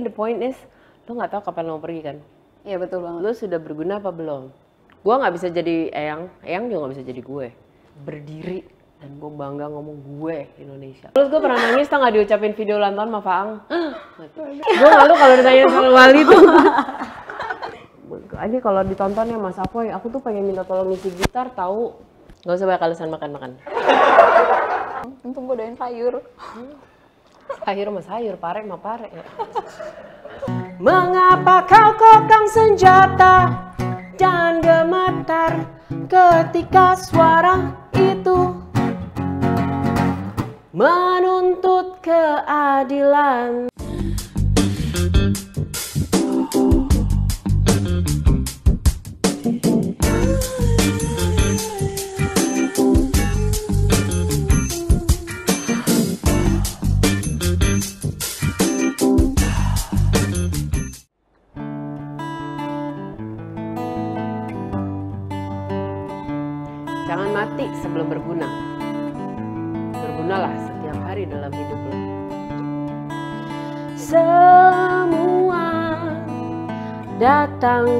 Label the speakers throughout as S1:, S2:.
S1: The point is, lo nggak tahu kapan lo pergi kan? Iya betul banget. Lo sudah berguna apa belum? Gue nggak bisa jadi Eyang, Eyang juga nggak bisa jadi gue. Berdiri dan gue bangga ngomong gue Indonesia. Terus gue pernah nangis, tau nggak diucapin video ulang tahun sama Faang? gue malu kalau ditanya sama wali tuh. Ini kalau ditonton ya Mas Apoy, aku tuh pengen minta tolong ngisi gitar, tahu? Gak usah banyak alasan makan-makan. Untung gue doain sayur sayur mah sayur, pare mah pare.
S2: Mengapa kau kokang senjata dan gemetar ketika suara itu menuntut keadilan?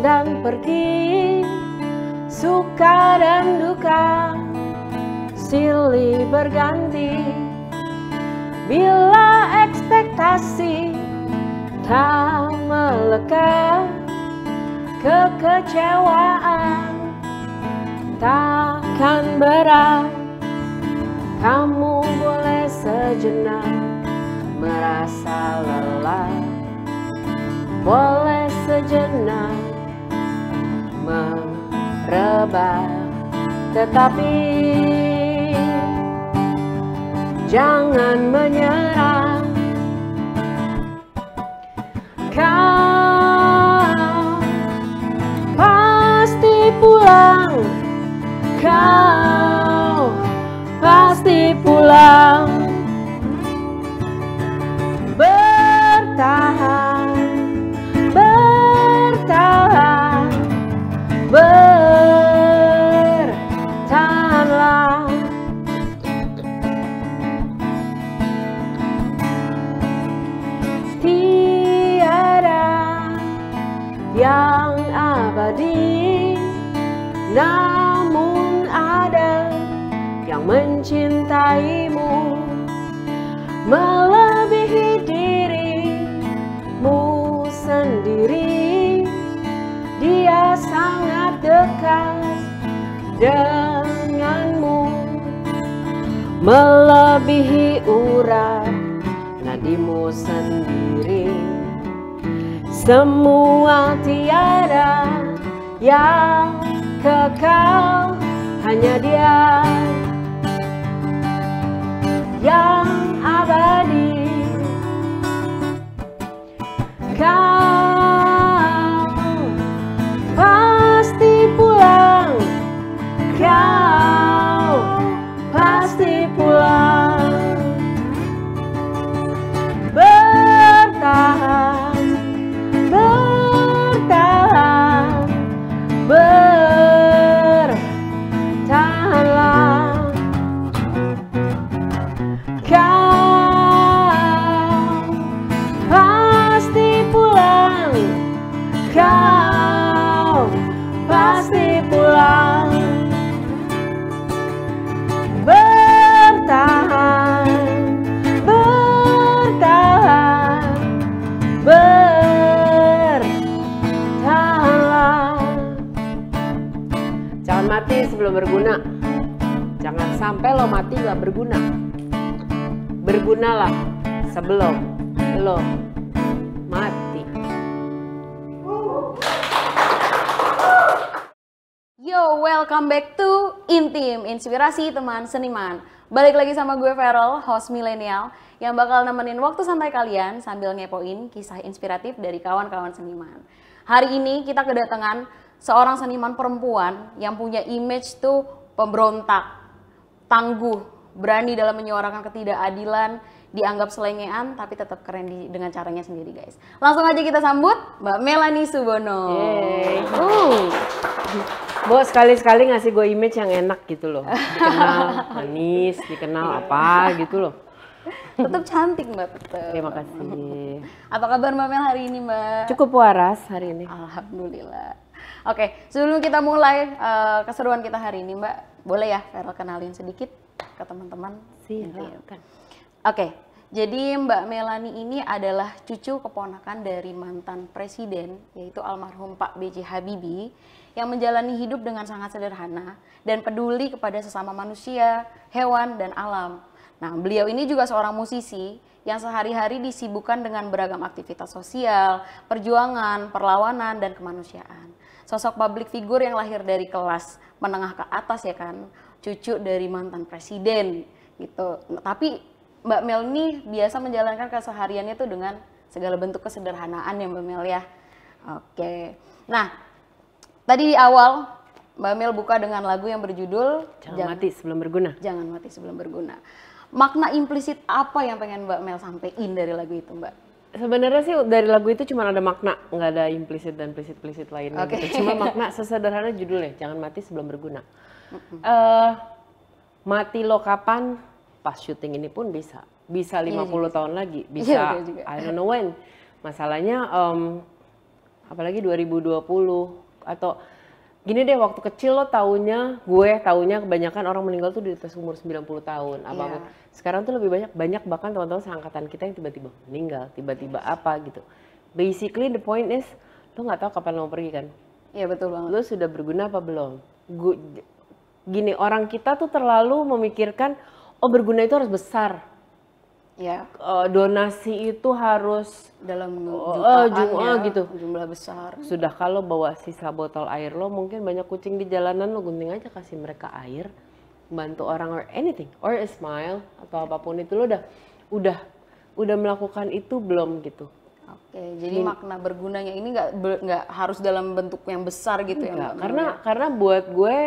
S2: dan pergi Suka dan duka Silih berganti Bila ekspektasi Tak melekat Kekecewaan Takkan berat Kamu boleh sejenak merasa lelah
S1: boleh sejenak
S2: rebah Tetapi Jangan menyerah Kau Pasti pulang Kau Pasti pulang yang abadi Namun ada yang mencintaimu Melebihi dirimu sendiri Dia sangat dekat denganmu Melebihi urat nadimu sendiri semua tiada yang kekal hanya dia yang abadi. Kau
S1: sampai lo mati nggak berguna. Bergunalah sebelum lo mati.
S3: Yo, welcome back to Intim, Inspirasi Teman Seniman. Balik lagi sama gue Feral, host milenial, yang bakal nemenin waktu santai kalian sambil ngepoin kisah inspiratif dari kawan-kawan seniman. Hari ini kita kedatangan seorang seniman perempuan yang punya image tuh pemberontak, tangguh, berani dalam menyuarakan ketidakadilan, dianggap selengean tapi tetap keren di, dengan caranya sendiri guys. Langsung aja kita sambut Mbak Melani Subono. Yeay. Uh.
S1: Bo sekali-sekali ngasih gue image yang enak gitu loh. Dikenal manis, dikenal iya. apa gitu loh.
S3: Tetap cantik Mbak tetap.
S1: Terima kasih.
S3: Apa kabar Mbak Mel hari ini Mbak? Cukup
S1: waras hari ini. Alhamdulillah.
S3: Oke, sebelum kita mulai uh, keseruan kita hari ini, Mbak, boleh ya Vero kenalin sedikit ke teman-teman? Silakan. Oke, jadi Mbak Melani ini adalah cucu keponakan dari mantan presiden, yaitu almarhum Pak B.J. Habibie, yang menjalani hidup dengan sangat sederhana dan peduli kepada sesama manusia, hewan, dan alam. Nah, beliau ini juga seorang musisi yang sehari-hari disibukkan dengan beragam aktivitas sosial, perjuangan, perlawanan, dan kemanusiaan sosok publik figur yang lahir dari kelas menengah ke atas ya kan, cucu dari mantan presiden gitu. Tapi Mbak Mel ini biasa menjalankan kesehariannya itu dengan segala bentuk kesederhanaan ya Mbak Mel ya. Oke. Nah, tadi di awal Mbak Mel buka dengan lagu yang berjudul Jangan, jangan Mati Sebelum Berguna. Jangan Mati Sebelum Berguna. Makna implisit apa yang pengen Mbak Mel sampaikan dari lagu itu Mbak?
S1: Sebenarnya sih dari lagu itu cuma ada makna, nggak ada implisit dan implisit implisit lainnya. Okay. Gitu. Cuma makna sesederhana judulnya, jangan mati sebelum berguna. Uh, mati lo kapan? Pas syuting ini pun bisa, bisa 50 iya puluh tahun lagi, iya, bisa yeah, I don't know when. Masalahnya, um, apalagi 2020 atau gini deh waktu kecil lo taunya gue taunya kebanyakan orang meninggal tuh di atas umur 90 tahun iya. apa sekarang tuh lebih banyak banyak bahkan teman-teman seangkatan kita yang tiba-tiba meninggal tiba-tiba yes. apa gitu basically the point is lo nggak tahu kapan lo pergi kan iya betul banget lo sudah berguna apa belum Gu gini orang kita tuh terlalu memikirkan oh berguna itu harus besar ya uh, donasi itu harus dalam oh, jutaan uh, jum ya, gitu jumlah besar sudah kalau bawa sisa botol air lo mungkin banyak kucing di jalanan lo gunting aja kasih mereka air bantu orang or anything or a smile atau apapun itu lo udah udah udah melakukan itu belum gitu Oke, jadi hmm. makna bergunanya ini nggak nggak harus dalam bentuk yang besar gitu Enggak, ya? Mbak? Karena karena buat gue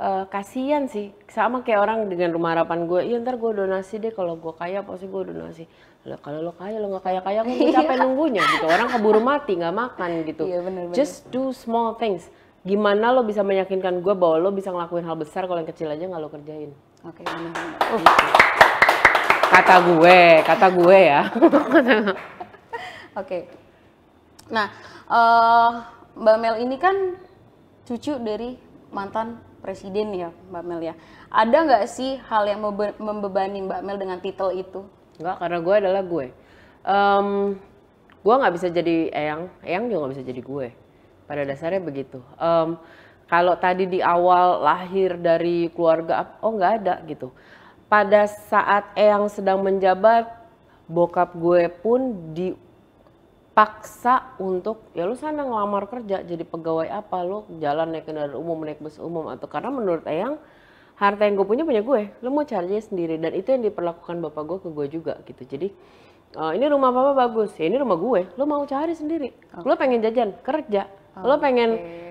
S1: uh, kasihan sih, sama kayak orang dengan rumah harapan gue. Iya ntar gue donasi deh kalau gue kaya pasti gue donasi. Lah kalau lo kaya lo nggak kaya kaya lo gue iya. capek nunggunya gitu. Orang keburu mati nggak makan gitu. Iya, bener, bener. Just do small things gimana lo bisa meyakinkan gue bahwa lo bisa ngelakuin hal besar kalau yang kecil aja nggak lo kerjain oke okay, Uh. kata gue kata gue ya oke okay.
S3: nah uh, mbak Mel ini kan cucu dari mantan presiden ya mbak Mel ya ada nggak sih hal yang membebani mbak Mel dengan titel itu
S1: Nggak, karena gue adalah gue um, gue nggak bisa jadi eyang eyang juga nggak bisa jadi gue pada dasarnya begitu. Um, kalau tadi di awal lahir dari keluarga, oh nggak ada gitu. Pada saat Eyang sedang menjabat, bokap gue pun dipaksa untuk ya lu sana ngelamar kerja jadi pegawai apa lu jalan naik kendaraan umum naik bus umum atau karena menurut Eyang harta yang gue punya punya gue lu mau carinya sendiri dan itu yang diperlakukan bapak gue ke gue juga gitu jadi uh, ini rumah papa bagus ya ini rumah gue lo mau cari sendiri oh. Lo pengen jajan kerja Okay. Lo pengen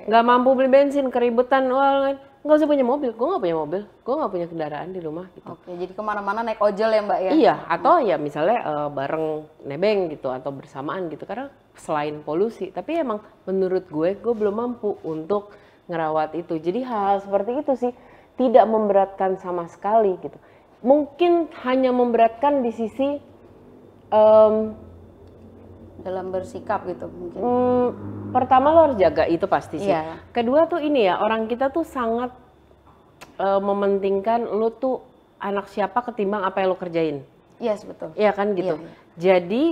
S1: nggak mampu beli bensin, keributan, wah nggak usah punya mobil. Gue nggak punya mobil, gue nggak punya kendaraan di rumah gitu. Oke, okay, jadi
S3: kemana-mana naik ojol ya mbak ya? Iya,
S1: atau ya misalnya uh, bareng nebeng gitu atau bersamaan gitu. Karena selain polusi, tapi emang menurut gue, gue belum mampu untuk ngerawat itu. Jadi hal, -hal seperti itu sih tidak memberatkan sama sekali gitu. Mungkin hanya memberatkan di sisi um, dalam bersikap gitu mungkin? Hmm, pertama lo harus jaga itu pasti sih. Yeah. Kedua tuh ini ya orang kita tuh sangat uh, mementingkan lo tuh anak siapa ketimbang apa yang lo kerjain.
S3: Yes betul. Iya kan gitu. Iya, iya.
S1: Jadi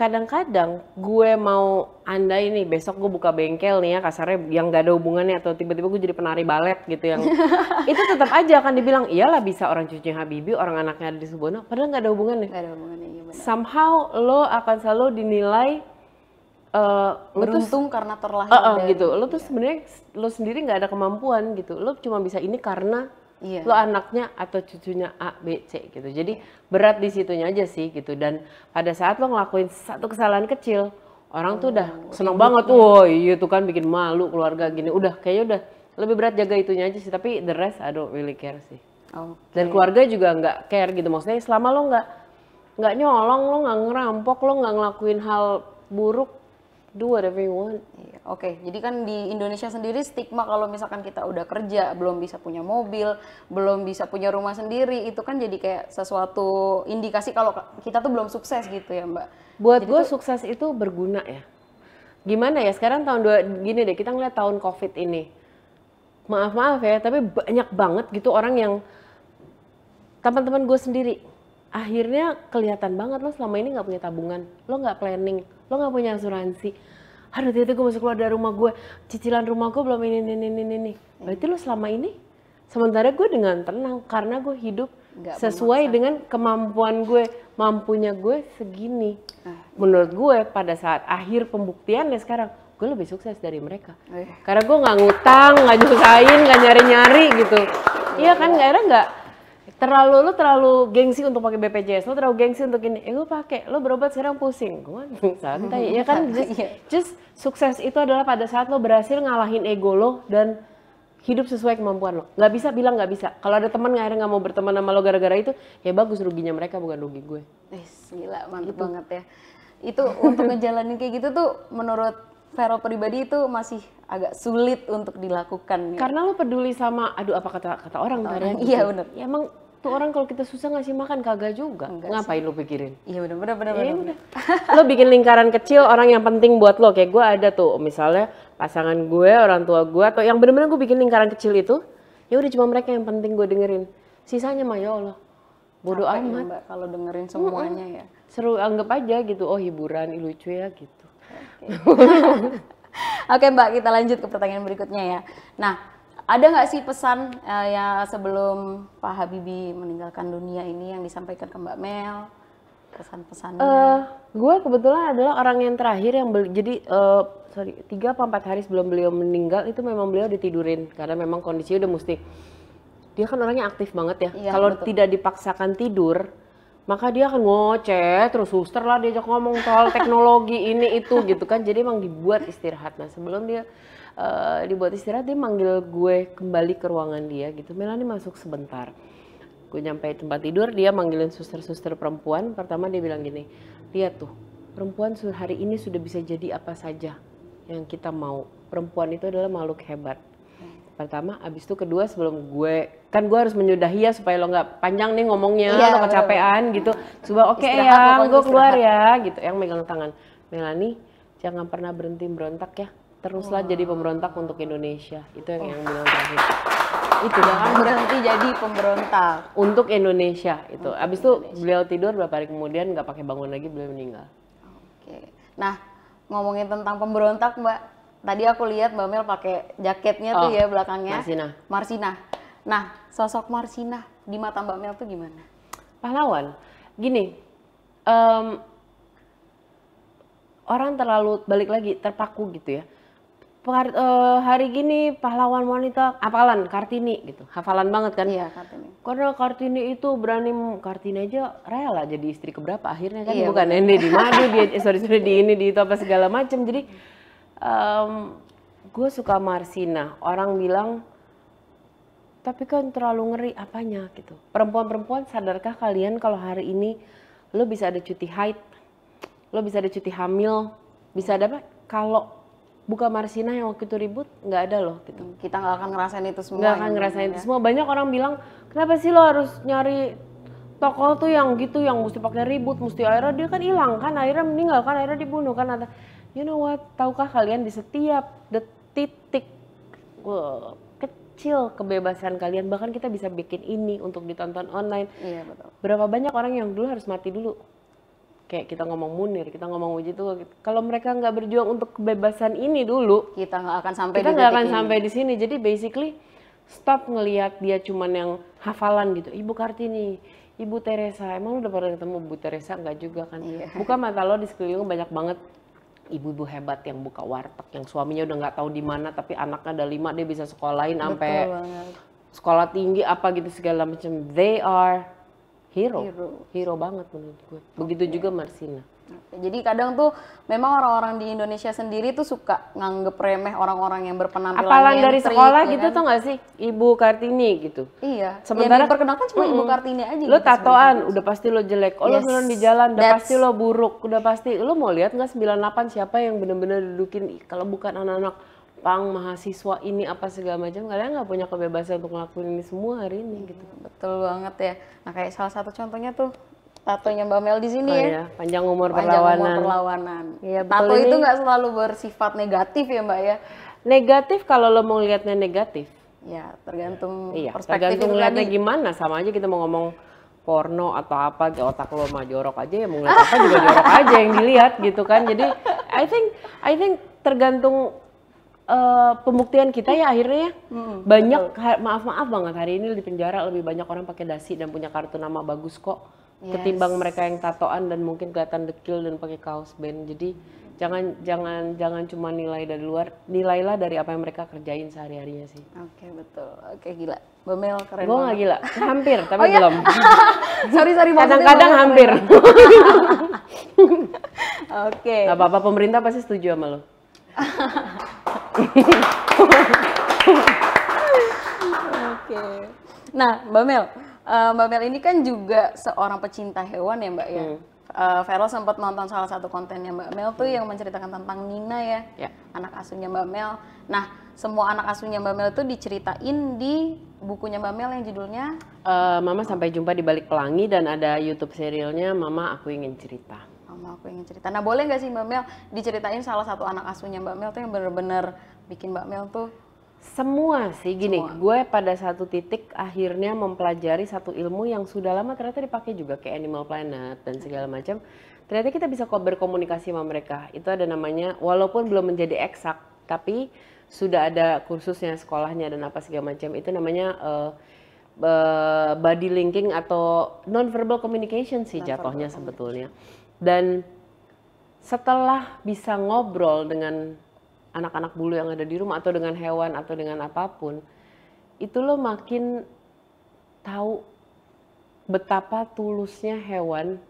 S1: kadang-kadang gue mau anda ini besok gue buka bengkel nih ya kasarnya yang gak ada hubungannya atau tiba-tiba gue jadi penari balet gitu yang itu tetap aja akan dibilang iyalah bisa orang cucunya Habibie orang anaknya ada di Subono padahal nggak ada hubungannya gak ada hubungannya iya somehow lo akan selalu dinilai uh, beruntung tuh, karena terlahir uh, uh, gitu lo tuh iya. sebenarnya lo sendiri nggak ada kemampuan gitu lo cuma bisa ini karena yeah. lo anaknya atau cucunya A, B, C gitu. Jadi berat di situnya aja sih gitu. Dan pada saat lo ngelakuin satu kesalahan kecil, orang oh, tuh udah oh, seneng banget, ya. wah oh, iya tuh kan bikin malu keluarga gini. Udah kayaknya udah lebih berat jaga itunya aja sih. Tapi the rest I don't really care sih. Okay. Dan keluarga juga nggak care gitu. Maksudnya selama lo nggak nggak nyolong, lo nggak ngerampok, lo nggak ngelakuin hal buruk, do whatever you want. Iya, oke, okay. jadi kan di Indonesia sendiri stigma kalau
S3: misalkan kita udah kerja, belum bisa punya mobil, belum bisa punya rumah sendiri, itu kan jadi kayak sesuatu indikasi kalau kita tuh belum sukses gitu ya, Mbak.
S1: Buat gue sukses itu berguna ya. Gimana ya sekarang tahun dua gini deh kita ngeliat tahun covid ini. Maaf maaf ya, tapi banyak banget gitu orang yang teman-teman gue sendiri akhirnya kelihatan banget lo selama ini nggak punya tabungan, lo nggak planning, lo nggak punya asuransi aduh tiba gue masuk keluar dari rumah gue cicilan rumah gue belum ini ini ini ini berarti lo selama ini sementara gue dengan tenang karena gue hidup Nggak sesuai memaksa. dengan kemampuan gue mampunya gue segini ah, menurut gue pada saat akhir pembuktiannya sekarang gue lebih sukses dari mereka eh. karena gue nggak ngutang nggak nyusahin nggak nyari nyari gitu iya, iya kan ada nggak terlalu lu terlalu gengsi untuk pakai BPJS lu terlalu gengsi untuk ini eh lu pakai lu berobat sekarang pusing gue santai ya kan just, iya. just sukses itu adalah pada saat lo berhasil ngalahin ego lo dan hidup sesuai kemampuan lo nggak bisa bilang nggak bisa kalau ada teman akhirnya nggak mau berteman sama lo gara-gara itu ya bagus ruginya mereka bukan rugi gue
S3: eh gila mantep gitu. banget ya itu untuk ngejalanin kayak gitu tuh menurut Vero pribadi itu masih agak
S1: sulit untuk dilakukan. Ya? Karena lo peduli sama, aduh apa kata kata orang, kata orang. Iya benar. Ya, emang itu orang kalau kita susah ngasih makan kagak juga. Enggak Ngapain sih. lo pikirin? Iya udah bener bener. Ya, bener. lo bikin lingkaran kecil orang yang penting buat lo. Kayak gue ada tuh misalnya pasangan gue, orang tua gue atau yang bener-bener gue bikin lingkaran kecil itu. Ya udah cuma mereka yang penting gue dengerin. Sisanya mah ya Allah.
S2: Bodoh amat. Ya,
S1: kalau dengerin semuanya hmm, ya. Seru anggap aja gitu. Oh hiburan, lucu ya
S2: gitu. Okay.
S3: Oke Mbak, kita lanjut ke pertanyaan berikutnya ya. Nah, ada nggak sih pesan uh, ya sebelum Pak Habibie meninggalkan dunia ini yang disampaikan ke Mbak Mel? Pesan-pesannya? Uh, eh,
S1: gue kebetulan adalah orang yang terakhir yang beli, jadi eh, sorry tiga atau empat hari sebelum beliau meninggal itu memang beliau ditidurin karena memang kondisinya udah mesti dia kan orangnya aktif banget ya. Iya, Kalau tidak dipaksakan tidur, maka dia akan ngoceh terus suster lah diajak ngomong soal teknologi ini itu gitu kan. Jadi emang dibuat istirahat. Nah sebelum dia Eh, dibuat istirahat dia manggil gue kembali ke ruangan dia gitu Melani masuk sebentar gue nyampe tempat tidur dia manggilin suster-suster perempuan pertama dia bilang gini lihat tuh perempuan hari ini sudah bisa jadi apa saja yang kita mau perempuan itu adalah makhluk hebat pertama abis itu kedua sebelum gue kan gue harus menyudahi ya supaya lo nggak panjang nih ngomongnya iya, lo kecapean gitu coba oke okay, ya gue keluar ya gitu yang megang tangan Melani jangan pernah berhenti berontak ya teruslah wow. jadi pemberontak untuk Indonesia itu yang oh. yang bilang terakhir itu jangan berhenti
S3: jadi pemberontak
S1: untuk Indonesia itu untuk abis itu beliau tidur beberapa hari kemudian nggak pakai bangun lagi beliau meninggal oke
S3: nah ngomongin tentang pemberontak mbak tadi aku lihat mbak Mel pakai jaketnya oh, tuh ya belakangnya Marsina Marsina nah sosok Marsina di mata mbak Mel tuh gimana
S1: pahlawan gini um, orang terlalu balik lagi terpaku gitu ya hari, uh, eh, hari gini pahlawan wanita hafalan Kartini gitu. Hafalan banget kan? Iya, Kartini. Karena Kartini itu berani Kartini aja rela jadi istri keberapa akhirnya kan iya, bukan ini di madu dia sorry sorry di ini di itu apa segala macam. Jadi um, gue suka Marsina. Orang bilang tapi kan terlalu ngeri apanya gitu. Perempuan-perempuan sadarkah kalian kalau hari ini lo bisa ada cuti haid, lo bisa ada cuti hamil, bisa ada apa? Kalau Buka Marsina yang waktu itu ribut nggak ada loh gitu. Hmm, kita nggak akan ngerasain itu semua. Nggak akan ngerasain ya. itu semua. Banyak orang bilang kenapa sih lo harus nyari toko tuh yang gitu yang mesti pakai ribut, mesti akhirnya dia kan hilang kan, akhirnya meninggal kan, akhirnya dibunuh kan ada. You know what? Tahukah kalian di setiap detik kecil kebebasan kalian bahkan kita bisa bikin ini untuk ditonton online. Iya betul. Berapa banyak orang yang dulu harus mati dulu kayak kita ngomong Munir, kita ngomong Uji itu kalau mereka nggak berjuang untuk kebebasan ini dulu, kita nggak akan sampai kita nggak akan ini. sampai di sini. Jadi basically stop ngelihat dia cuman yang hafalan gitu. Ibu Kartini, Ibu Teresa, emang lu udah pernah ketemu Ibu Teresa nggak juga kan? Yeah. Buka mata lo di sekeliling banyak banget ibu-ibu hebat yang buka warteg, yang suaminya udah nggak tahu di mana, tapi anaknya ada lima dia bisa sekolahin sampai sekolah tinggi apa gitu segala macam. They are hero hero, hero banget menurut gue begitu okay. juga Marsina jadi kadang tuh memang
S3: orang-orang di Indonesia sendiri tuh suka nganggep remeh orang-orang yang berpenampilan Apalagi dari sekolah ya gitu kan? tuh
S1: gak sih? Ibu Kartini gitu.
S3: Iya. Sementara yang diperkenalkan cuma mm, Ibu Kartini aja. Lo gitu, tatoan,
S1: udah pasti lo jelek. Oh yes. lo di jalan, udah pasti lo buruk, udah pasti. Lo mau lihat nggak 98 siapa yang bener-bener dudukin kalau bukan anak-anak pang mahasiswa ini apa segala macam kalian nggak punya kebebasan untuk ngelakuin ini semua hari ini hmm, gitu betul banget ya nah kayak salah satu contohnya tuh
S3: tatonya Mbak Mel di sini oh, ya. ya
S1: panjang umur panjang perlawanan umur
S3: perlawanan ya,
S1: tato ini... itu nggak
S3: selalu bersifat negatif ya Mbak ya negatif kalau lo mau lihatnya negatif
S1: ya tergantung iya, iya. perspektif tergantung kan lihatnya ya. gimana sama aja kita mau ngomong porno atau apa otak lo mah jorok aja ya mau ngeliat apa juga jorok aja yang dilihat gitu kan jadi I think I think tergantung uh, pembuktian kita ya akhirnya ya.
S2: hmm, banyak
S1: maaf-maaf banget hari ini di penjara lebih banyak orang pakai dasi dan punya kartu nama bagus kok yes. ketimbang mereka yang tatoan dan mungkin kelihatan dekil dan pakai kaos band. Jadi jangan jangan jangan cuma nilai dari luar, nilailah dari apa yang mereka kerjain sehari-harinya sih. Oke, okay, betul.
S3: Oke, okay, gila. Bemel keren. Gue nggak gila, hampir tapi oh, iya? belum.
S1: sorry
S3: sorry Kadang-kadang hampir. Oke. okay.
S1: Gak apa-apa pemerintah pasti setuju sama lo.
S3: Oke. Nah, Mbak Mel, eh, Mbak Mel ini kan juga seorang pecinta hewan ya, Mbak ya. Hmm. Uh, Vero sempat nonton salah satu kontennya Mbak Mel tuh hmm. yang menceritakan tentang Nina ya, ya, anak asuhnya Mbak Mel. Nah, semua anak asuhnya Mbak Mel itu diceritain di bukunya Mbak Mel yang judulnya
S1: uh, Mama sampai jumpa di balik pelangi dan ada YouTube serialnya Mama aku ingin cerita
S3: sama aku ingin cerita. Nah boleh nggak sih Mbak Mel diceritain salah satu anak asuhnya Mbak Mel tuh yang bener-bener bikin Mbak Mel tuh
S1: semua sih gini, semua. gue pada satu titik akhirnya mempelajari satu ilmu yang sudah lama ternyata dipakai juga kayak Animal Planet dan hmm. segala macam. Ternyata kita bisa berkomunikasi sama mereka. Itu ada namanya walaupun belum menjadi eksak, tapi sudah ada kursusnya sekolahnya dan apa segala macam. Itu namanya uh, body linking atau non verbal communication sih non jatuhnya sebetulnya. Dan setelah bisa ngobrol dengan anak-anak bulu yang ada di rumah atau dengan hewan atau dengan apapun, itu lo makin tahu betapa tulusnya hewan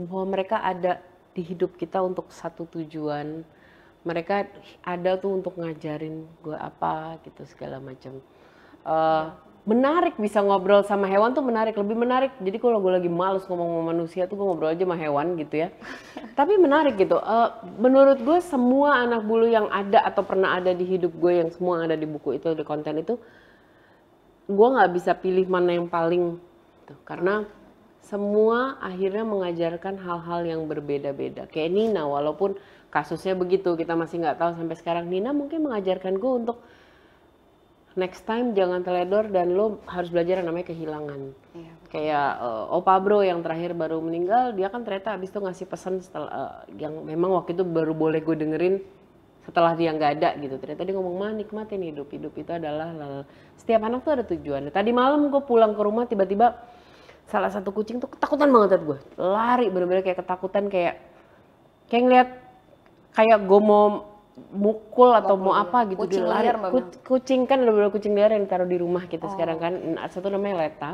S1: bahwa mereka ada di hidup kita untuk satu tujuan. Mereka ada tuh untuk ngajarin gue apa gitu segala macam. Uh, menarik bisa ngobrol sama hewan tuh menarik lebih menarik jadi kalau gue lagi males ngomong sama manusia tuh gue ngobrol aja sama hewan gitu ya tapi menarik gitu uh, menurut gue semua anak bulu yang ada atau pernah ada di hidup gue yang semua ada di buku itu di konten itu gue nggak bisa pilih mana yang paling gitu. karena semua akhirnya mengajarkan hal-hal yang berbeda-beda kayak Nina walaupun kasusnya begitu kita masih nggak tahu sampai sekarang Nina mungkin mengajarkan gue untuk next time jangan teledor dan lo harus belajar namanya kehilangan. Iya. Kayak uh, Opa Bro yang terakhir baru meninggal, dia kan ternyata abis itu ngasih pesan setelah eh, uh, yang memang waktu itu baru boleh gue dengerin setelah dia nggak ada gitu. Ternyata dia ngomong mah nikmatin hidup hidup itu adalah setiap anak tuh ada tujuan. Tadi malam gue pulang ke rumah tiba-tiba salah satu kucing tuh ketakutan banget gue lari bener-bener kayak ketakutan kayak kayak ngeliat kayak gue mau mukul atau mau apa gitu kucing dilari. liar kucing kan ada beberapa kucing liar yang taruh di rumah kita gitu oh. sekarang kan nah, satu namanya Leta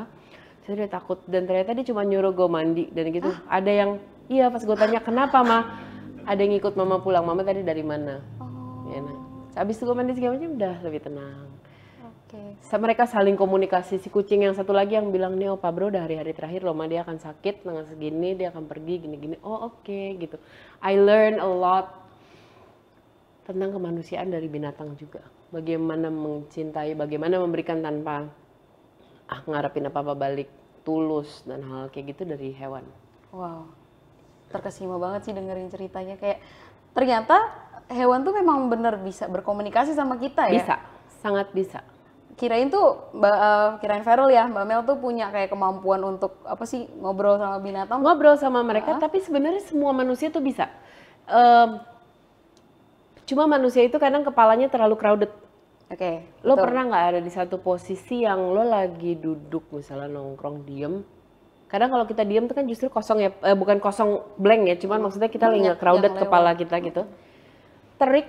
S1: saya udah takut dan ternyata dia cuma nyuruh gue mandi dan gitu ah. ada yang iya pas gue tanya kenapa mah ada yang ikut mama pulang mama tadi dari mana oh. ya nah habis itu gue mandi segala macam udah lebih tenang Okay. Mereka saling komunikasi. Si kucing yang satu lagi yang bilang, nih opa bro udah hari-hari terakhir loh, mah dia akan sakit, dengan segini, dia akan pergi, gini-gini. Oh oke, okay, gitu. I learn a lot tentang kemanusiaan dari binatang juga. Bagaimana mencintai, bagaimana memberikan tanpa ah ngarepin apa-apa balik, tulus dan hal, hal kayak gitu dari hewan.
S3: Wow. Terkesima banget sih dengerin ceritanya kayak ternyata hewan tuh memang benar bisa berkomunikasi sama kita ya. Bisa,
S1: sangat bisa.
S3: Kirain tuh Mbak uh, kirain Feral ya, Mbak Mel tuh punya kayak kemampuan untuk apa sih
S1: ngobrol sama binatang? Ngobrol sama mereka, uh tapi sebenarnya semua manusia tuh bisa. Uh, Cuma manusia itu kadang kepalanya terlalu crowded. Oke. Okay, lo pernah nggak ada di satu posisi yang lo lagi duduk misalnya nongkrong diem? Kadang kalau kita diem tuh kan justru kosong ya, eh, bukan kosong blank ya, cuman hmm. maksudnya kita lagi iya, nggak crowded kepala kita hmm. gitu. Terik,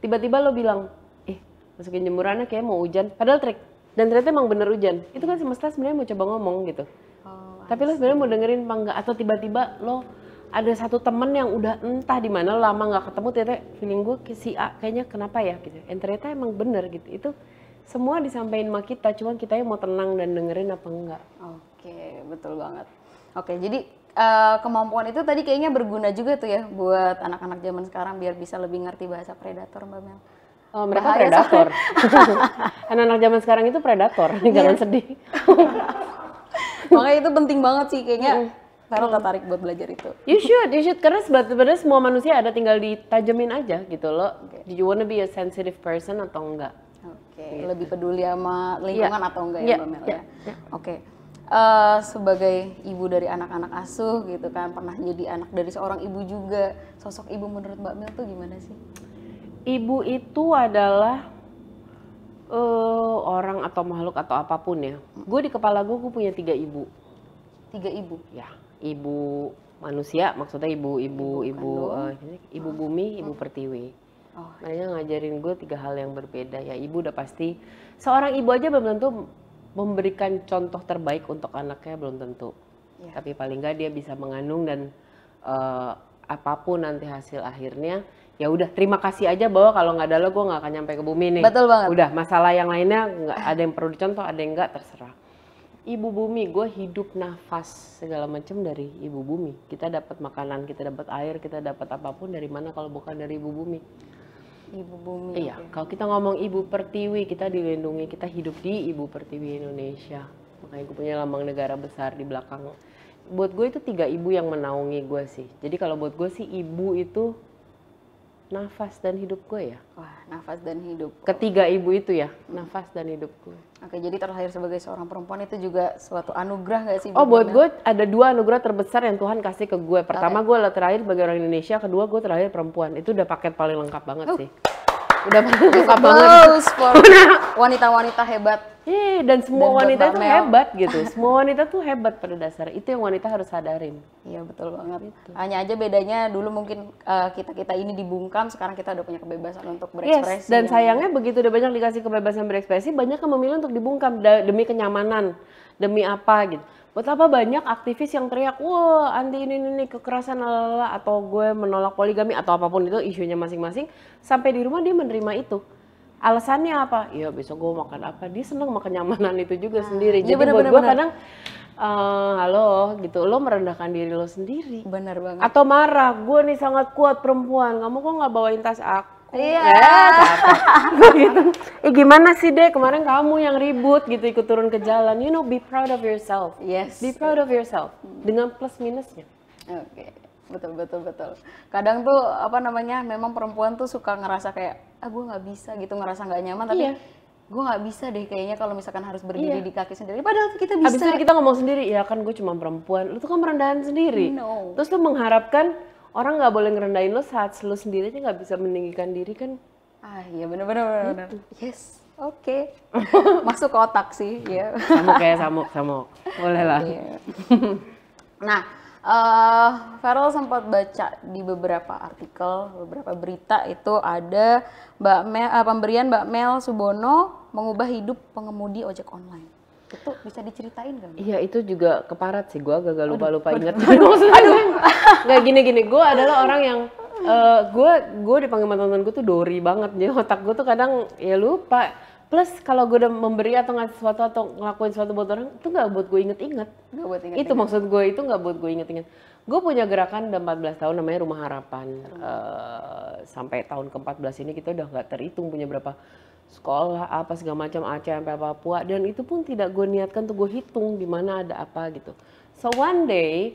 S1: tiba-tiba lo bilang, eh masukin jemurannya kayak mau hujan, padahal terik. Dan ternyata emang bener hujan. Itu kan semesta sebenarnya mau coba ngomong gitu. Oh, Tapi lo sebenarnya mau dengerin apa enggak? Atau tiba-tiba lo ada satu temen yang udah entah di mana lama nggak ketemu ternyata feeling gue si A kayaknya kenapa ya gitu dan ternyata emang bener gitu itu semua disampaikan sama kita cuman kita yang mau tenang dan dengerin apa enggak oke betul banget
S3: oke jadi uh, kemampuan itu tadi kayaknya berguna juga tuh ya buat anak-anak zaman sekarang biar bisa lebih ngerti bahasa predator mbak Mel
S1: Oh, mereka Bahaya predator. Anak-anak zaman sekarang itu predator, jangan iya. sedih.
S3: Makanya itu penting banget sih kayaknya. Karena gak hmm. tarik buat belajar itu.
S1: You should, you should. Karena sebenarnya semua manusia ada tinggal ditajemin aja gitu loh. Okay. Do you wanna be a sensitive person atau enggak? Oke, okay. gitu. lebih peduli
S3: sama lingkungan yeah. atau enggak ya yeah. Mbak Mel yeah. ya? Yeah. Oke. Okay. Uh, eh, sebagai ibu dari anak-anak asuh gitu kan, pernah jadi anak dari seorang ibu juga. Sosok ibu menurut Mbak Mel tuh gimana sih?
S1: Ibu itu adalah uh, orang atau makhluk atau apapun ya. Hmm. Gue di kepala gue, gue punya tiga ibu. Tiga ibu? Ya ibu manusia maksudnya ibu ibu ibu ibu, uh, ibu oh. bumi ibu oh. pertiwi Oh. ngajarin gue tiga hal yang berbeda ya. Ibu udah pasti seorang ibu aja belum tentu memberikan contoh terbaik untuk anaknya belum tentu. Ya. Tapi paling nggak dia bisa mengandung dan uh, apapun nanti hasil akhirnya ya udah terima kasih aja bahwa kalau nggak ada lo gue nggak akan nyampe ke bumi nih. Betul banget. Udah masalah yang lainnya nggak ada yang perlu dicontoh ada yang nggak terserah ibu bumi gue hidup nafas segala macam dari ibu bumi kita dapat makanan kita dapat air kita dapat apapun dari mana kalau bukan dari ibu bumi
S3: ibu bumi iya okay. kalau
S1: kita ngomong ibu pertiwi kita dilindungi kita hidup di ibu pertiwi Indonesia makanya gue punya lambang negara besar di belakang buat gue itu tiga ibu yang menaungi gue sih jadi kalau buat gue sih ibu itu nafas dan hidup gue ya
S3: wah nafas dan hidup
S1: ketiga ibu itu ya nafas dan hidup gue
S3: Oke, jadi terakhir sebagai seorang perempuan itu juga suatu anugerah gak sih? Oh, buat gue
S1: ada dua anugerah terbesar yang Tuhan kasih ke gue. Pertama, okay. gue terakhir sebagai orang Indonesia. Kedua, gue terakhir perempuan. Itu udah paket paling lengkap banget uh. sih. Udah paling lengkap banget.
S3: for wanita-wanita hebat Iya, dan semua dan wanita itu hebat gitu.
S1: Semua wanita tuh hebat pada dasar. Itu yang wanita harus sadarin.
S3: Iya, betul banget. Gitu. Hanya aja bedanya dulu mungkin eh, kita-kita ini dibungkam, sekarang kita udah punya kebebasan untuk berekspresi. Yes, dan sayangnya sayangnya
S1: begitu udah banyak dikasih kebebasan berekspresi, banyak yang memilih untuk dibungkam demi kenyamanan, demi apa gitu. Buat apa banyak aktivis yang teriak, wah anti ini ini, ini kekerasan lalala, atau gue menolak poligami atau apapun itu isunya masing-masing, sampai di rumah dia menerima itu alasannya apa ya besok gue makan apa dia seneng makan nyamanan itu juga nah, sendiri iya, jadi bener bener, buat gue kadang uh, halo gitu lo merendahkan diri lo sendiri benar banget atau marah gue nih sangat kuat perempuan kamu kok nggak bawain tas
S2: aku iya yeah.
S1: gitu eh gimana sih deh kemarin kamu yang ribut gitu ikut turun ke jalan you know be proud of yourself yes be proud of yourself hmm. dengan plus minusnya oke okay. betul betul betul kadang tuh apa namanya
S3: memang perempuan tuh suka ngerasa kayak ah gue nggak bisa gitu ngerasa nggak nyaman tapi iya. gue nggak bisa
S1: deh kayaknya kalau misalkan harus berdiri iya. di kaki
S3: sendiri padahal kita bisa. Abis itu kita
S1: ngomong sendiri ya kan gue cuma perempuan, lu tuh kan merendahan sendiri. No. Terus lu mengharapkan orang nggak boleh ngerendahin lu saat lu sendiri aja nggak bisa meninggikan diri kan? Ah iya benar-benar. Gitu. Yes. Oke,
S3: okay. masuk otak sih, ya. Yeah. Samuk
S1: ya, samuk, samuk. Boleh lah. Yeah.
S3: nah, uh, eh, Farel sempat baca di beberapa artikel, beberapa berita itu ada Mbak Mel, uh, pemberian Mbak Mel Subono mengubah hidup pengemudi ojek online. Itu bisa diceritain gak?
S1: Iya itu juga keparat sih gue agak lupa lupa inget. Aduh, nggak gini gini gue adalah orang yang gue uh, gue di panggilan mantan gue tuh dori banget jadi otak gue tuh kadang ya lupa plus kalau gue udah memberi atau ngasih sesuatu atau ngelakuin sesuatu buat orang itu nggak buat gue inget-inget itu maksud gue itu nggak buat gue inget-inget gue punya gerakan udah 14 tahun namanya rumah harapan hmm. uh, sampai tahun ke-14 ini kita udah nggak terhitung punya berapa sekolah apa segala macam Aceh sampai Papua dan itu pun tidak gue niatkan tuh gue hitung di mana ada apa gitu so one day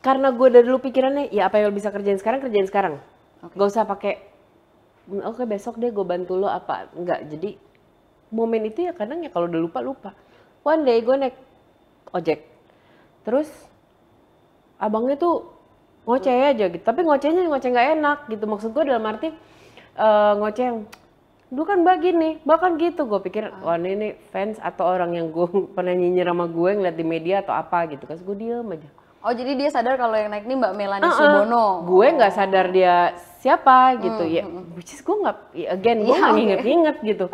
S1: karena gue dari dulu pikirannya ya apa yang bisa kerjain sekarang kerjain sekarang okay. gak usah pakai oke okay, besok deh gue bantu lo apa enggak jadi momen itu ya kadang ya kalau udah lupa lupa one day gue naik ojek terus abangnya tuh ngoceh aja gitu tapi ngocehnya ngoceh nggak enak gitu maksud gue dalam arti uh, ngoceh lu kan mbak gini bahkan gitu gue pikir wah oh, ini, ini fans atau orang yang gue pernah nyinyir sama gue ngeliat di media atau apa gitu kan gue diem aja
S3: Oh jadi dia sadar kalau yang naik ini Mbak Melani uh -uh. Subono.
S1: Gue nggak oh. sadar dia siapa gitu hmm. ya. Hmm, hmm. Which is gue nggak, ya, again gue ya, inget-inget okay. gitu.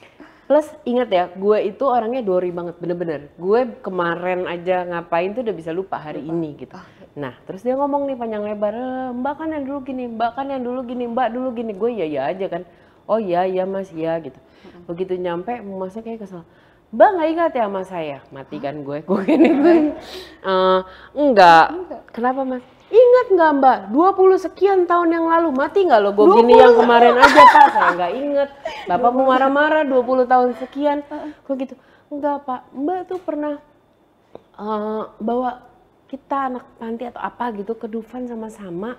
S1: Plus inget ya, gue itu orangnya dori banget bener-bener. Gue kemarin aja ngapain tuh udah bisa lupa hari lupa. ini gitu. Ah. Nah terus dia ngomong nih panjang lebar, eh, mbak kan yang dulu gini, mbak kan yang dulu gini, mbak dulu gini. Gue ya ya aja kan. Oh ya ya mas ya gitu. Hmm. Begitu nyampe masnya kayak kesel Mbak nggak ingat ya sama saya? matikan gue, gue gini gue. Uh, enggak. Eh, enggak. Kenapa mas? Ingat nggak mbak? 20 sekian tahun yang lalu mati nggak lo? Gue gini yang kemarin aja pak, saya nggak inget. Bapak mau marah-marah 20 tahun sekian. Gue gitu, enggak pak, mbak tuh pernah uh, bawa kita anak panti atau apa gitu ke Dufan sama-sama.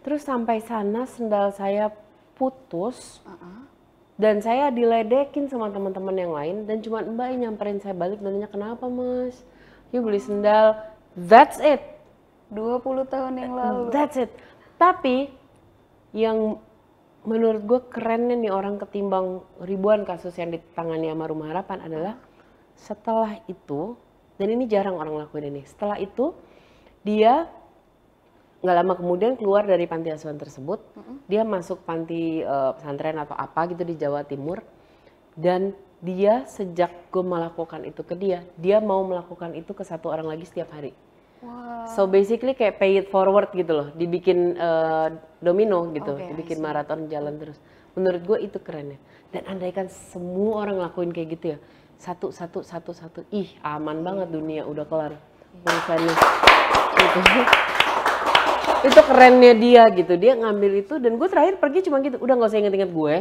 S1: Terus sampai sana sendal saya putus. Uh -uh dan saya diledekin sama teman-teman yang lain dan cuma mbak yang nyamperin saya balik dan nanya kenapa mas yuk beli sendal that's it 20 tahun yang eh, lalu that's it tapi yang menurut gue kerennya nih orang ketimbang ribuan kasus yang ditangani sama Rumah Harapan adalah setelah itu dan ini jarang orang lakuin ini setelah itu dia nggak lama kemudian keluar dari panti asuhan tersebut mm -hmm. dia masuk panti uh, pesantren atau apa gitu di Jawa Timur dan dia sejak gue melakukan itu ke dia dia mau melakukan itu ke satu orang lagi setiap hari
S2: wow. so
S1: basically kayak pay it forward gitu loh dibikin uh, domino gitu okay, dibikin maraton jalan terus menurut gue itu keren ya dan andaikan semua orang lakuin kayak gitu ya satu satu satu satu ih aman banget dunia udah kelar yeah. Iya. itu itu kerennya dia gitu dia ngambil itu dan gue terakhir pergi cuma gitu udah nggak usah inget-inget gue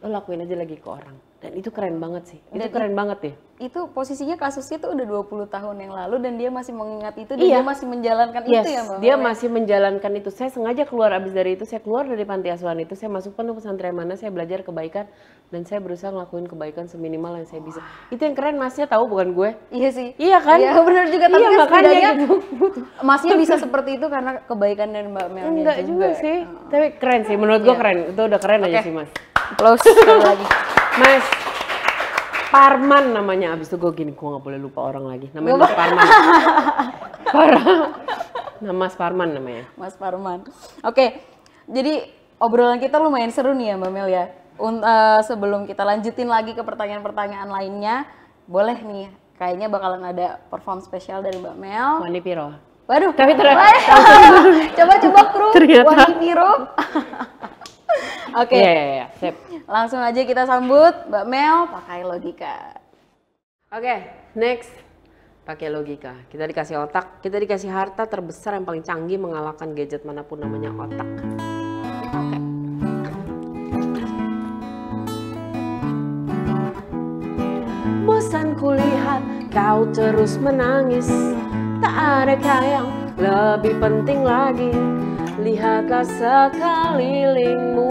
S1: lo lakuin aja lagi ke orang dan itu keren banget sih. Itu dan keren banget ya.
S3: Itu posisinya kasusnya tuh udah 20 tahun yang lalu dan dia masih mengingat itu iya. dia masih menjalankan yes, itu ya Mbak. Dia masih
S1: menjalankan itu. Saya sengaja keluar abis dari itu, saya keluar dari panti asuhan itu, saya masuk pondok pesantren mana, saya belajar kebaikan dan saya berusaha ngelakuin kebaikan seminimal yang saya bisa. Itu yang keren Masnya tahu bukan gue? Iya sih. Iya kan? Iya benar juga tapi iya, kan
S3: makanya gitu. Masnya bisa seperti itu karena kebaikan dan Mbak Melnya Enggak juga, ya?
S1: sih. Oh. Tapi keren sih menurut gue yeah. keren. Itu udah keren okay. aja sih Mas. Close lagi. Mas Parman namanya abis itu gue gini gue nggak boleh lupa orang lagi namanya Mas Parman Parah. Nah, Mas Parman namanya
S3: Mas Parman oke jadi obrolan kita lumayan seru nih ya Mbak Mel ya Un uh, sebelum kita lanjutin lagi ke pertanyaan-pertanyaan lainnya boleh nih kayaknya bakalan ada perform spesial dari Mbak Mel Wani Piro waduh tapi ternyata coba-coba kru Wani Piro Oke.
S1: Okay. yeah, yeah, yeah.
S3: Langsung aja kita sambut Mbak Mel pakai logika. Oke, okay,
S1: next. Pakai logika. Kita dikasih otak, kita dikasih harta terbesar yang paling canggih mengalahkan gadget manapun namanya otak. Oke.
S2: Bosan kulihat kau terus menangis Tak ada yang lebih penting lagi Lihatlah
S1: sekelilingmu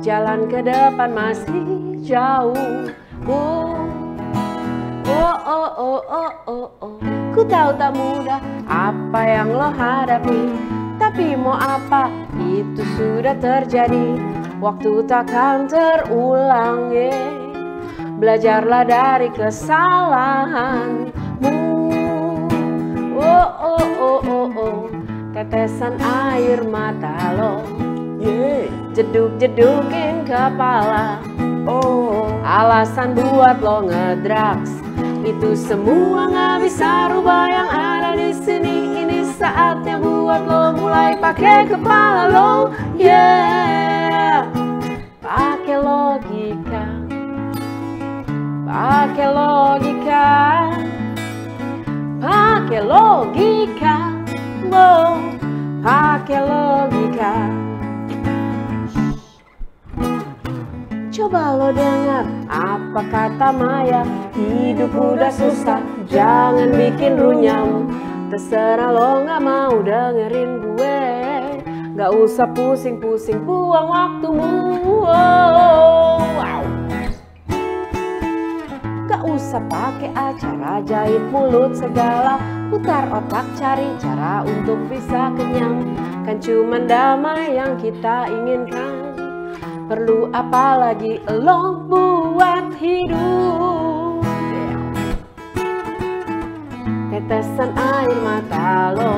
S1: Jalan ke depan masih jauh Oh, oh, oh, oh, oh, oh, oh. Ku tahu tak mudah apa yang lo hadapi Tapi mau apa itu sudah terjadi Waktu takkan terulang yeah. Belajarlah dari kesalahanmu Oh, oh, oh, oh, oh tetesan air mata lo
S2: yeah. jeduk-jedukin kepala oh alasan buat lo ngedrugs, itu semua nggak bisa rubah yang ada di sini ini saatnya buat lo mulai pakai kepala lo yeah pakai logika
S1: pakai
S2: logika pakai logika sombong pakai logika Coba lo dengar apa kata Maya Hidup udah susah jangan bikin runyam Terserah lo gak mau dengerin gue Gak usah pusing-pusing buang waktumu Gak usah pakai acara jahit mulut segala
S1: putar otak cari cara untuk bisa kenyang kan cuma damai yang kita inginkan perlu apa lagi lo buat
S2: hidup tetesan air mata lo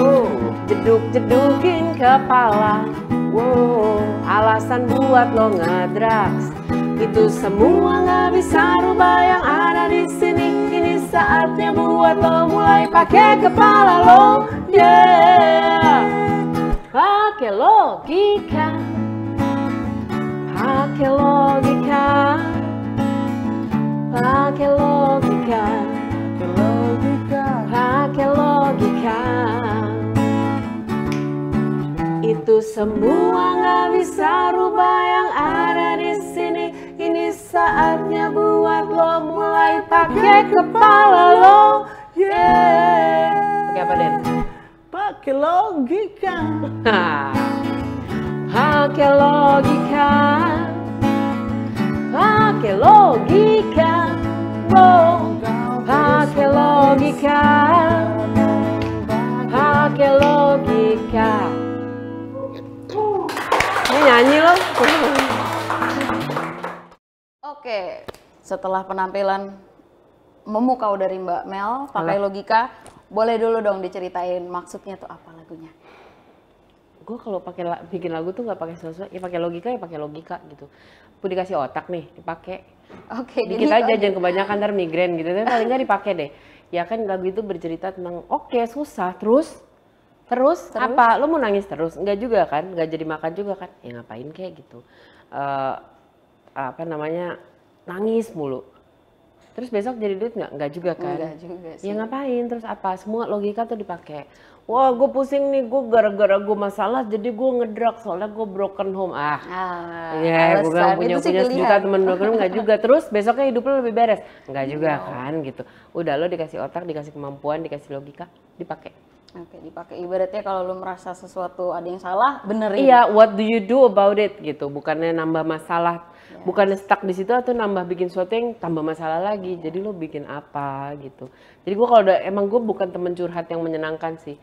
S2: oh jeduk jedukin kepala wow alasan buat lo ngedrugs itu semua nggak bisa rubah yang ada di sini Saatnya buat lo mulai pakai kepala lo Yeah Pakai logika Pakai logika Pakai logika Pakai logika Itu semua nggak bisa rubah yang ada di sini ini saatnya buat lo mulai pakai kepala lo. Yeah. Pakai apa, Den? Pakai logika. pakai logika. Pakai logika. Wow. Pakai logika. Pakai logika. Ini nyanyi loh.
S3: Oke, setelah penampilan memukau dari Mbak Mel, pakai Halo. logika, boleh dulu dong diceritain maksudnya tuh apa lagunya?
S1: Gue kalau pakai bikin lagu tuh nggak pakai sesuatu, ya pakai logika ya pakai logika gitu. Gue dikasih otak nih, dipakai. Oke. Okay, Dikit jadi... aja jangan kebanyakan ntar migrain gitu, tapi paling nggak dipakai deh. Ya kan lagu itu bercerita tentang oke okay, susah terus Terus, terus apa? Lo mau nangis terus? Enggak juga kan? Enggak jadi makan juga kan? Ya ngapain kayak gitu? Uh, apa namanya? nangis mulu terus besok jadi duit nggak nggak juga kan nggak juga ya sih. ya ngapain terus apa semua logika tuh dipakai wah gue pusing nih gue gara-gara gue masalah jadi gue ngedrak soalnya gue broken home ah,
S2: ah ya gue gak punya punya sejuta teman broken home nggak juga
S1: terus besoknya hidup lo lebih beres nggak juga no. Iya. kan gitu udah lo dikasih otak dikasih kemampuan dikasih logika dipakai
S3: Oke, okay, dipakai ibaratnya kalau lo merasa sesuatu ada yang salah, benerin. Iya,
S1: what do you do about it gitu. Bukannya nambah masalah bukan stuck di situ atau nambah bikin sesuatu yang tambah masalah lagi jadi lo bikin apa gitu jadi gue kalau udah emang gue bukan temen curhat yang menyenangkan sih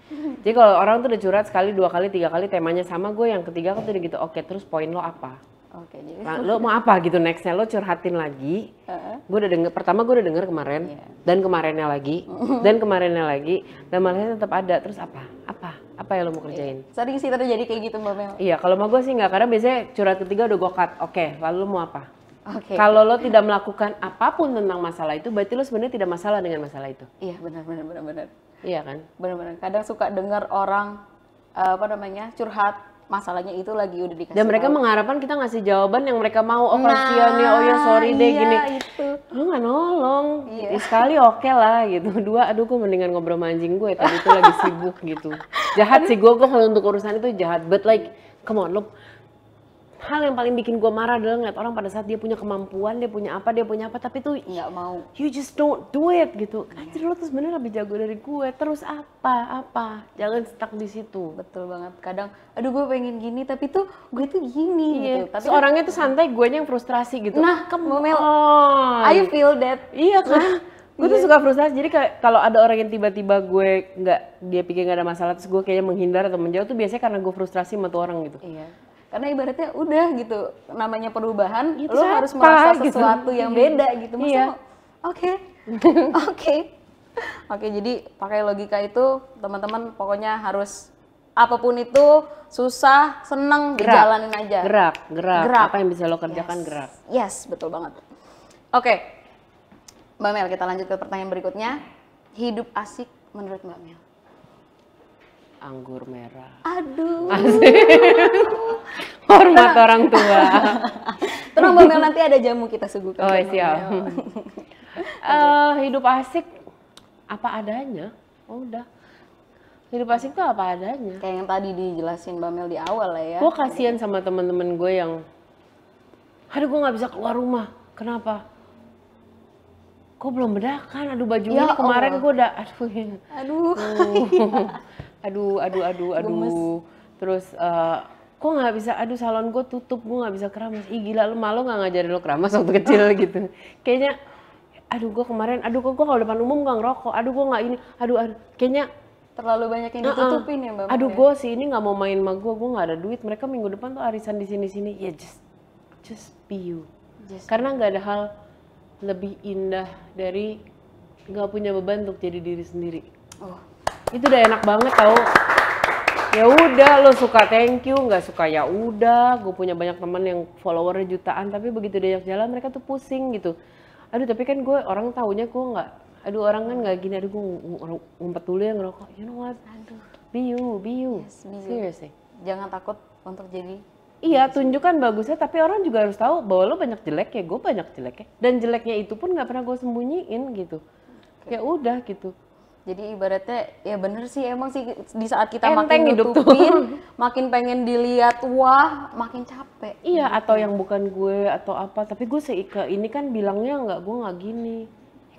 S1: jadi kalau orang tuh udah curhat sekali dua kali tiga kali temanya sama gue yang ketiga kan tuh gitu oke terus poin lo apa
S2: Oke, jadi ah, lo
S1: mau apa gitu nextnya lo curhatin lagi. Uh-uh. Gue udah denger pertama gue udah dengar kemarin yeah. Iya. dan kemarinnya lagi dan kemarinnya lagi dan malahnya tetap ada terus apa apa apa yang lo mau iya. kerjain? Yeah.
S3: Sering sih terjadi kayak gitu mbak Mel.
S1: Iya kalau mau gue sih nggak karena biasanya curhat ketiga udah gue cut. Oke okay, lalu lo mau apa?
S3: Okay. Kalau lo
S1: tidak melakukan apapun tentang masalah itu, berarti lo sebenarnya tidak masalah dengan masalah itu. Iya benar benar benar benar. Iya kan?
S3: Benar benar. Kadang suka dengar orang uh, apa namanya curhat masalahnya itu lagi udah dikasih dan mereka tahu. mengharapkan
S1: kita ngasih jawaban yang mereka mau oh nah, ya oh ya sorry nah, deh iya, gini itu.
S2: lu nggak nolong iya. iya sekali
S1: oke okay lah gitu dua aduh gue mendingan ngobrol mancing gue ya, tadi itu lagi sibuk gitu jahat sih gue kok kalau untuk urusan itu jahat but like come on lo hal yang paling bikin gue marah adalah ngeliat orang pada saat dia punya kemampuan, dia punya apa, dia punya apa, tapi tuh nggak mau. You just don't do it gitu. Anjir lo tuh sebenarnya lebih jago dari gue. Terus apa, apa? Jangan stuck di situ. Betul banget. Kadang, aduh gue pengen gini, tapi tuh gue tuh gini yeah. gitu. Tapi kan so, tuh santai, gue yang frustrasi gitu. Nah, kamu Mel, I feel that. Iya kan? Nah, gue tuh iya. suka frustasi jadi kalau ada orang yang tiba-tiba gue nggak dia pikir nggak ada masalah terus gue kayaknya menghindar atau menjauh tuh biasanya karena gue frustrasi sama tuh orang gitu iya
S3: karena ibaratnya udah gitu namanya perubahan gitu lo harus merasa gitu. sesuatu yang beda gitu maksudnya iya. oke oke oke jadi pakai logika itu teman-teman pokoknya harus apapun itu susah seneng dijalanin aja gerak,
S1: gerak gerak apa yang bisa lo kerjakan yes. gerak
S3: yes betul banget oke okay. mbak Mel kita lanjut ke pertanyaan berikutnya hidup asik menurut mbak Mel
S1: anggur merah.
S3: Aduh.
S1: Asik. Hormat nah. orang tua. Tenang Mbak Mel, nanti ada jamu kita suguhkan. Oh, siap. uh, hidup asik apa adanya.
S3: Oh, udah. Hidup asik tuh apa adanya. Kayak yang tadi dijelasin Mbak Mel di awal lah
S1: ya. Gue kasihan sama temen-temen gue yang, aduh gue nggak bisa keluar rumah. Kenapa? Gue belum bedakan, aduh bajunya ya, kemarin gue udah, aduh. Ya. Aduh aduh aduh aduh aduh Gemes. terus uh, kok nggak bisa aduh salon gue tutup gue nggak bisa keramas ih gila lu malu nggak ngajarin lu keramas waktu kecil gitu kayaknya aduh gue kemarin aduh kok gue kalau depan umum gak ngerokok aduh gue nggak ini aduh aduh kayaknya terlalu banyak yang ditutupin uh -uh. ya mbak aduh ya? gue sih ini nggak mau main sama gue gue nggak ada duit mereka minggu depan tuh arisan di sini sini ya yeah, just just be you just karena nggak ada hal lebih indah dari nggak punya beban untuk jadi diri sendiri oh itu udah enak banget tau ya udah lo suka thank you nggak suka ya udah gue punya banyak teman yang followernya jutaan tapi begitu diajak jalan mereka tuh pusing gitu aduh tapi kan gue orang tahunya gue nggak aduh orang kan nggak gini aduh gue ngumpet dulu ya ngerokok
S3: you know what aduh.
S1: biu you be yes, be seriously
S3: jangan takut untuk jadi
S1: Iya, gitu tunjukkan bagusnya, tapi orang juga harus tahu bahwa lo banyak jelek ya, gue banyak jelek ya. Dan jeleknya itu pun nggak pernah gue sembunyiin gitu. Ya udah gitu. Jadi ibaratnya ya bener sih emang sih di saat kita Enteng makin nutupin, makin
S3: pengen dilihat wah, makin capek.
S1: Iya gitu. atau yang bukan gue atau apa, tapi gue seika ini kan bilangnya nggak gue nggak gini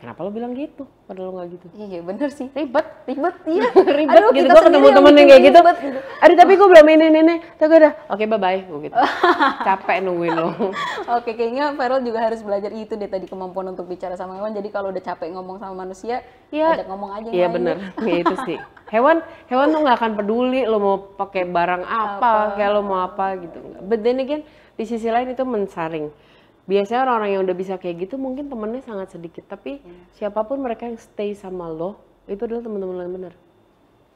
S1: kenapa lo bilang gitu padahal lo gak gitu iya iya bener sih ribet ribet iya ribet Aduh, gitu gue ketemu temen yang kayak gitu, gitu. tapi gue belum ini ini tapi gue udah oke okay, bye bye gue gitu capek nungguin lo oke
S3: okay, kayaknya Feral juga harus belajar itu deh tadi kemampuan untuk bicara sama hewan jadi kalau udah capek ngomong sama manusia ya, ngomong aja iya bener ya, itu sih
S1: hewan hewan tuh gak akan peduli lo mau pakai barang apa, apa kayak lo mau apa gitu but then again di sisi lain itu mensaring biasanya orang-orang yang udah bisa kayak gitu mungkin temennya sangat sedikit tapi yeah. siapapun mereka yang stay sama lo itu adalah teman-teman lo yang bener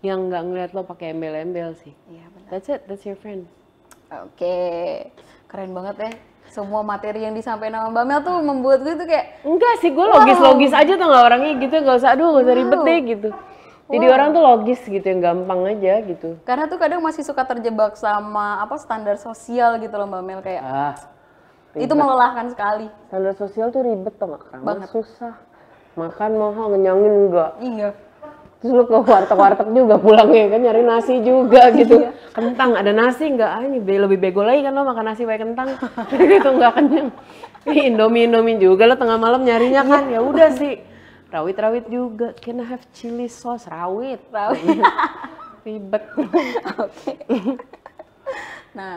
S1: yang nggak ngeliat lo pakai embel-embel sih yeah, benar. that's it that's your friend
S3: oke okay. keren banget ya semua materi yang disampaikan sama Mbak Mel tuh membuat gue tuh kayak enggak sih gue logis-logis aja tuh nggak
S1: orangnya gitu nggak usah aduh nggak usah ribet deh
S3: gitu jadi orang tuh
S1: logis gitu, yang gampang aja gitu.
S3: Karena tuh kadang masih suka terjebak sama apa standar sosial gitu loh Mbak Mel kayak.
S1: Ah, Ribet. Itu melelahkan sekali. Standar sosial tuh ribet tuh makan. Bang Susah. Makan mahal, ngenyangin enggak. Iya. Terus lu ke warteg-warteg juga pulangnya kan nyari nasi juga iya. gitu. Iya. Kentang ada nasi enggak Ah, ini lebih bego lagi kan lo makan nasi pakai kentang. gitu enggak kenyang. Indomie Indomie juga lo tengah malam nyarinya kan. Iya. ya udah sih. Rawit-rawit juga. Can I have chili sauce? Rawit. Rawit. ribet. Oke.
S3: Nah,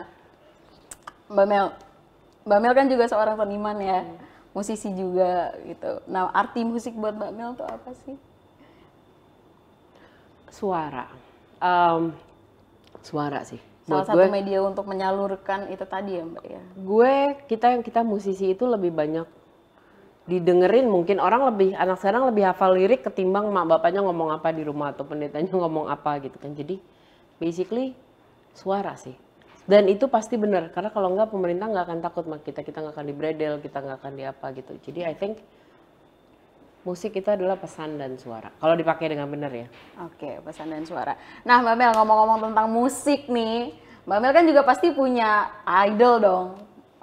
S3: Mbak Mel, Mbak Mel kan juga seorang seniman ya, hmm. musisi juga gitu. Nah, arti musik buat Mbak Mel tuh apa sih?
S1: Suara, um, suara sih. Salah buat satu gue, media
S3: untuk menyalurkan itu tadi ya Mbak ya.
S1: Gue kita yang kita musisi itu lebih banyak didengerin mungkin orang lebih anak sekarang lebih hafal lirik ketimbang mak bapaknya ngomong apa di rumah atau pendetanya ngomong apa gitu kan jadi basically suara sih dan itu pasti benar karena kalau nggak pemerintah nggak akan takut sama kita kita nggak akan di bredel kita nggak akan di apa gitu jadi I think musik kita adalah pesan dan suara. Kalau dipakai dengan benar ya.
S3: Oke, pesan dan suara. Nah, Mbak Mel ngomong-ngomong tentang musik nih, Mbak Mel kan juga pasti punya idol dong.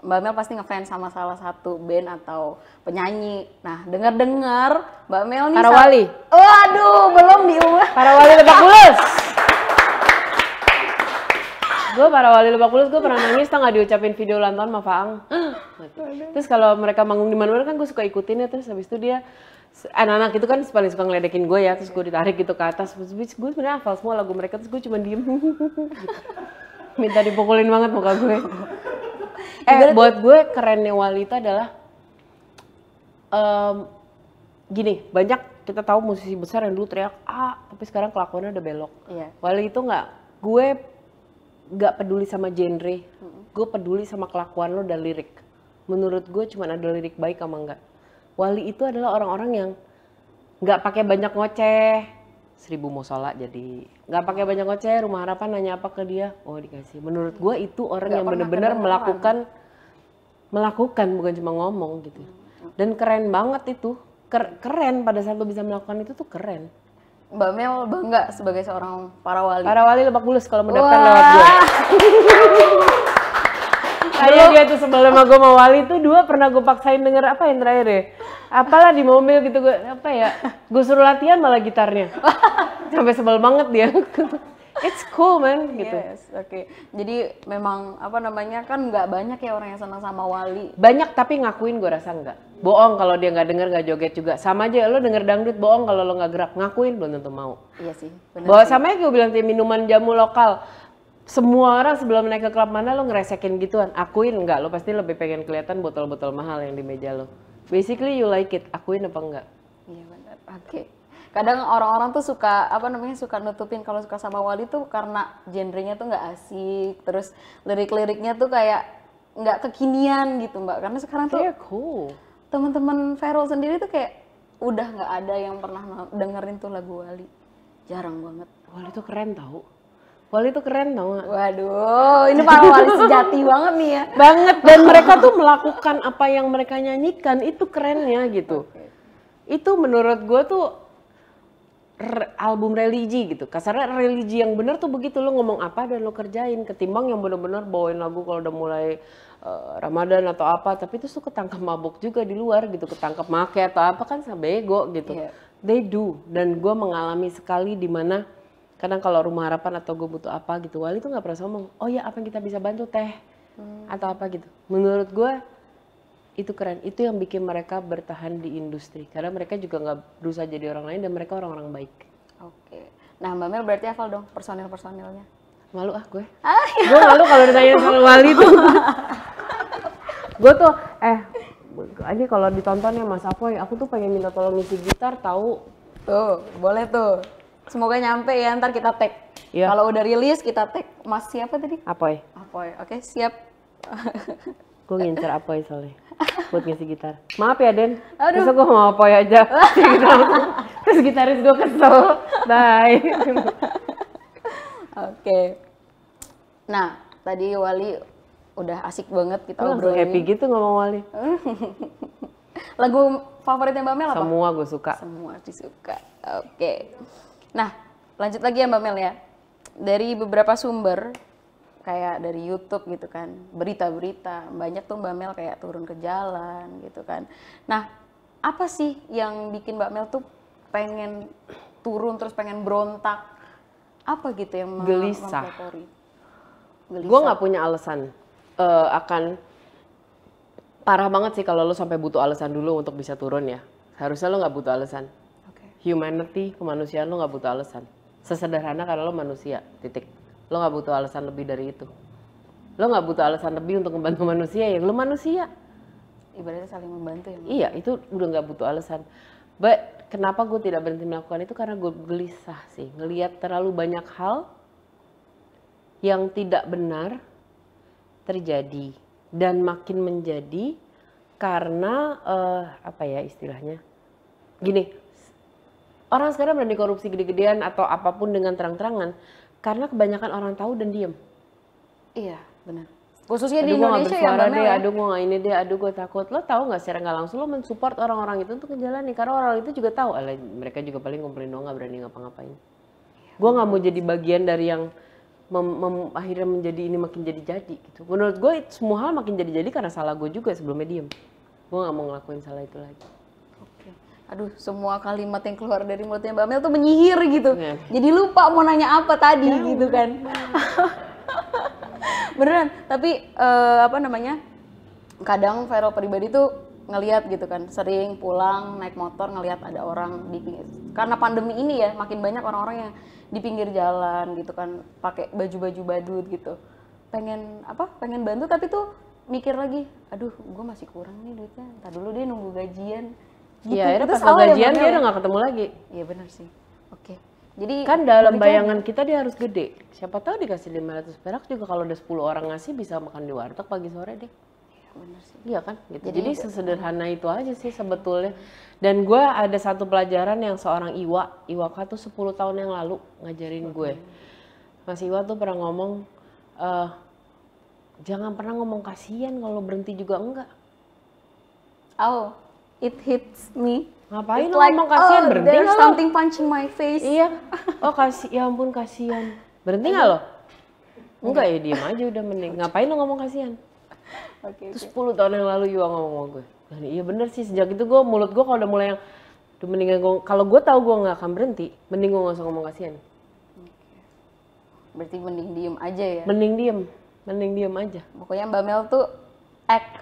S3: Mbak Mel pasti ngefans sama salah satu band atau penyanyi. Nah, denger dengar Mbak Mel nih Para Wali.
S2: Waduh, belum
S1: diubah. Para Wali Lebak Bulus. gue para wali lebak bulus gue pernah nangis tau gak diucapin video ulang tahun sama Faang terus kalau mereka manggung di mana-mana kan gue suka ikutin ya terus habis itu dia anak-anak itu kan paling suka ngeledekin gue ya terus gue ditarik gitu ke atas terus gue sebenarnya hafal semua lagu mereka terus gue cuma diem minta dipukulin banget muka gue eh buat gue kerennya wali itu adalah um, gini banyak kita tahu musisi besar yang dulu teriak ah tapi sekarang kelakuannya udah belok iya. wali itu nggak gue gak peduli sama genre hmm. gue peduli sama kelakuan lo dan lirik menurut gue cuma ada lirik baik sama enggak wali itu adalah orang-orang yang nggak pakai banyak ngoceh seribu musola jadi nggak pakai banyak ngoceh rumah harapan nanya apa ke dia oh dikasih menurut gue itu orang gak yang benar-benar melakukan melakukan bukan cuma ngomong gitu hmm. dan keren banget itu keren pada saat lo bisa melakukan itu tuh keren Mbak
S3: Mel bangga sebagai seorang
S1: para wali para wali Lebak Bulus kalau mendaftar Wah. lewat gue.
S3: Kayak dia tuh sebelum
S1: gue mau wali tuh dua pernah gue paksain denger apa yang terakhir ya. Apalah di mobil gitu gue apa ya. Gue suruh latihan malah gitarnya. Sampai sebel banget dia.
S3: It's cool man gitu. Yes, oke. Okay. Jadi memang apa namanya kan nggak banyak ya orang yang senang sama wali.
S1: Banyak tapi ngakuin gue rasa nggak. Boong kalau dia nggak denger nggak joget juga. Sama aja lo denger dangdut boong kalau lo nggak gerak ngakuin belum tentu mau. Iya sih. Bener Bahwa sih. sama aja gue bilang tim minuman jamu lokal semua orang sebelum naik ke klub mana lo ngeresekin gituan akuin nggak lo pasti lebih pengen kelihatan botol-botol mahal yang di meja lo basically you like it akuin apa enggak iya benar
S3: oke okay kadang orang-orang tuh suka apa namanya suka nutupin kalau suka sama Wali tuh karena genrenya tuh nggak asik terus lirik-liriknya tuh kayak nggak kekinian gitu mbak karena sekarang tuh yeah, cool. teman-teman sendiri tuh kayak udah nggak ada yang pernah dengerin tuh lagu Wali
S1: jarang banget Wali tuh keren tau Wali tuh keren tau gak? Waduh, ini para wali sejati banget
S2: nih ya. Banget,
S1: dan mereka tuh melakukan apa yang mereka nyanyikan, itu kerennya gitu. Okay. Itu menurut gue tuh album religi gitu kasarnya religi yang bener tuh begitu lo ngomong apa dan lo kerjain ketimbang yang bener-bener bawain lagu kalau udah mulai uh, Ramadan atau apa tapi itu tuh ketangkap mabuk juga di luar gitu ketangkap make atau apa kan sabego gitu yeah. they do dan gue mengalami sekali di mana kadang kalau rumah harapan atau gue butuh apa gitu wali tuh nggak pernah ngomong oh ya apa yang kita bisa bantu teh hmm. atau apa gitu menurut gue itu keren itu yang bikin mereka bertahan di industri karena mereka juga nggak berusaha jadi orang lain dan mereka orang-orang baik oke
S3: nah mbak Mel berarti hafal dong personil personilnya malu ah gue ah, iya. gue malu kalau ditanya
S1: sama wali tuh gue tuh eh aja kalau ditonton ya Mas Apoy aku tuh pengen minta tolong ngisi gitar tahu tuh boleh tuh
S3: semoga nyampe ya ntar kita tag ya. kalau udah rilis kita tag Mas siapa tadi Apoy Apoy oke siap
S1: Gue ngincer apa ya soalnya buat ngisi gitar. Maaf ya Den, Aduh. besok gue mau apoy ya, aja.
S3: Terus gitaris gue kesel, bye. Oke. Okay. Nah, tadi Wali udah asik banget kita Lu obrolin. happy
S2: gitu ngomong Wali.
S3: Lagu favoritnya Mbak Mel apa? Semua
S1: gue suka. Semua disuka.
S3: Oke. Okay. Nah, lanjut lagi ya Mbak Mel ya. Dari beberapa sumber kayak dari YouTube gitu kan berita-berita banyak tuh Mbak Mel kayak turun ke jalan gitu kan nah apa sih yang bikin Mbak Mel tuh pengen turun terus pengen berontak apa gitu yang gelisah
S1: gue nggak punya alasan uh, akan parah banget sih kalau lo sampai butuh alasan dulu untuk bisa turun ya harusnya lo nggak butuh alasan okay. humanity kemanusiaan lo nggak butuh alasan sesederhana karena lo manusia titik lo nggak butuh alasan lebih dari itu lo nggak butuh alasan lebih untuk membantu manusia ya lo manusia
S3: ibaratnya saling membantu ya iya
S1: itu udah nggak butuh alasan but kenapa gue tidak berhenti melakukan itu karena gue gelisah sih ngelihat terlalu banyak hal yang tidak benar terjadi dan makin menjadi karena uh, apa ya istilahnya gini orang sekarang berani korupsi gede-gedean atau apapun dengan terang-terangan karena kebanyakan orang tahu dan diem. Iya, benar. Khususnya aduh, di Indonesia ya Mbak ya, aduh gue gak ini deh, aduh gue takut. Lo tahu gak secara nggak langsung lo mensupport orang-orang itu untuk menjalani Karena orang itu juga tahu, ala, mereka juga paling ngumpulin doang gak berani ngapa-ngapain. Iya. Gue gak mau jadi bagian dari yang mem, mem, akhirnya menjadi ini makin jadi-jadi gitu. Menurut gue semua hal makin jadi-jadi karena salah gue juga sebelumnya diem. Gue gak mau ngelakuin salah
S2: itu lagi
S3: aduh semua kalimat yang keluar dari mulutnya Mbak Mel tuh menyihir gitu. Yeah. Jadi lupa mau nanya apa tadi yeah. gitu kan. Beneran, tapi uh, apa namanya? Kadang viral pribadi tuh ngeliat gitu kan, sering pulang naik motor ngeliat ada orang di pinggir. Karena pandemi ini ya, makin banyak orang-orang yang di pinggir jalan gitu kan, pakai baju-baju badut gitu. Pengen apa? Pengen bantu tapi tuh mikir lagi, aduh, gue masih kurang nih duitnya. Entar dulu deh nunggu
S1: gajian Gitu. Iya, itu pas gajian dia udah gak ketemu lagi. Iya benar sih. Oke. Jadi kan dalam bayangan kita dia harus gede. Siapa tahu dikasih 500 perak juga kalau ada 10 orang ngasih bisa makan di warteg pagi sore deh. Iya benar sih. Iya kan? Gitu. Jadi, Jadi sesederhana itu aja sih sebetulnya. Dan gue ada satu pelajaran yang seorang Iwa, Iwaka tuh 10 tahun yang lalu ngajarin gue. Mas Iwa tuh pernah ngomong e, jangan pernah ngomong kasihan kalau berhenti juga enggak. Oh, it hits me. Ngapain It's lo like, ngomong kasihan? Oh, berhenti there's something punching my face. Iya. Oh kasih, ya ampun kasihan. Berhenti nggak lo? Enggak ya, Diam aja udah mending. Ngapain lo ngomong kasihan? Oke. Okay, Terus okay. 10 tahun yang lalu Yuang ngomong sama gue. Dan iya bener sih, sejak itu gue mulut gue kalau udah mulai yang Duh, mendingan gue, kalau gue tau gue nggak akan berhenti, mending gue nggak usah ngomong kasihan. Berarti mending diem aja ya? Mending diem, mending diem aja. Pokoknya Mbak Mel tuh act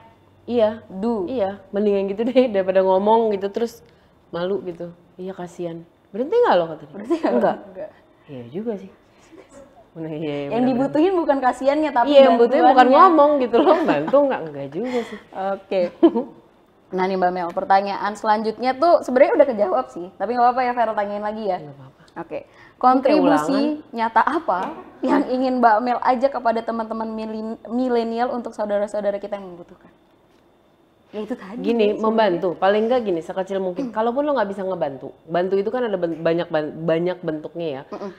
S1: iya do iya mendingan gitu deh daripada ngomong gitu terus malu gitu iya kasihan berhenti nggak lo katanya berhenti nggak enggak iya juga sih Bener, iya, iya yang bener, dibutuhin
S3: bener. bukan kasihannya tapi iya, yang butuhin bukan ngomong gitu loh bantu
S1: nggak enggak juga sih oke okay. nah nih mbak Mel
S3: pertanyaan selanjutnya tuh sebenarnya udah kejawab sih tapi nggak apa-apa ya Vero tanyain lagi ya nggak apa-apa oke okay. kontribusi nyata apa yang ingin mbak Mel ajak kepada teman-teman milenial untuk saudara-saudara kita yang membutuhkan
S1: ya itu tadi gini itu membantu ya. paling enggak gini sekecil mungkin Hmm. kalaupun lo nggak bisa ngebantu bantu itu kan ada banyak banyak bentuknya ya Hmm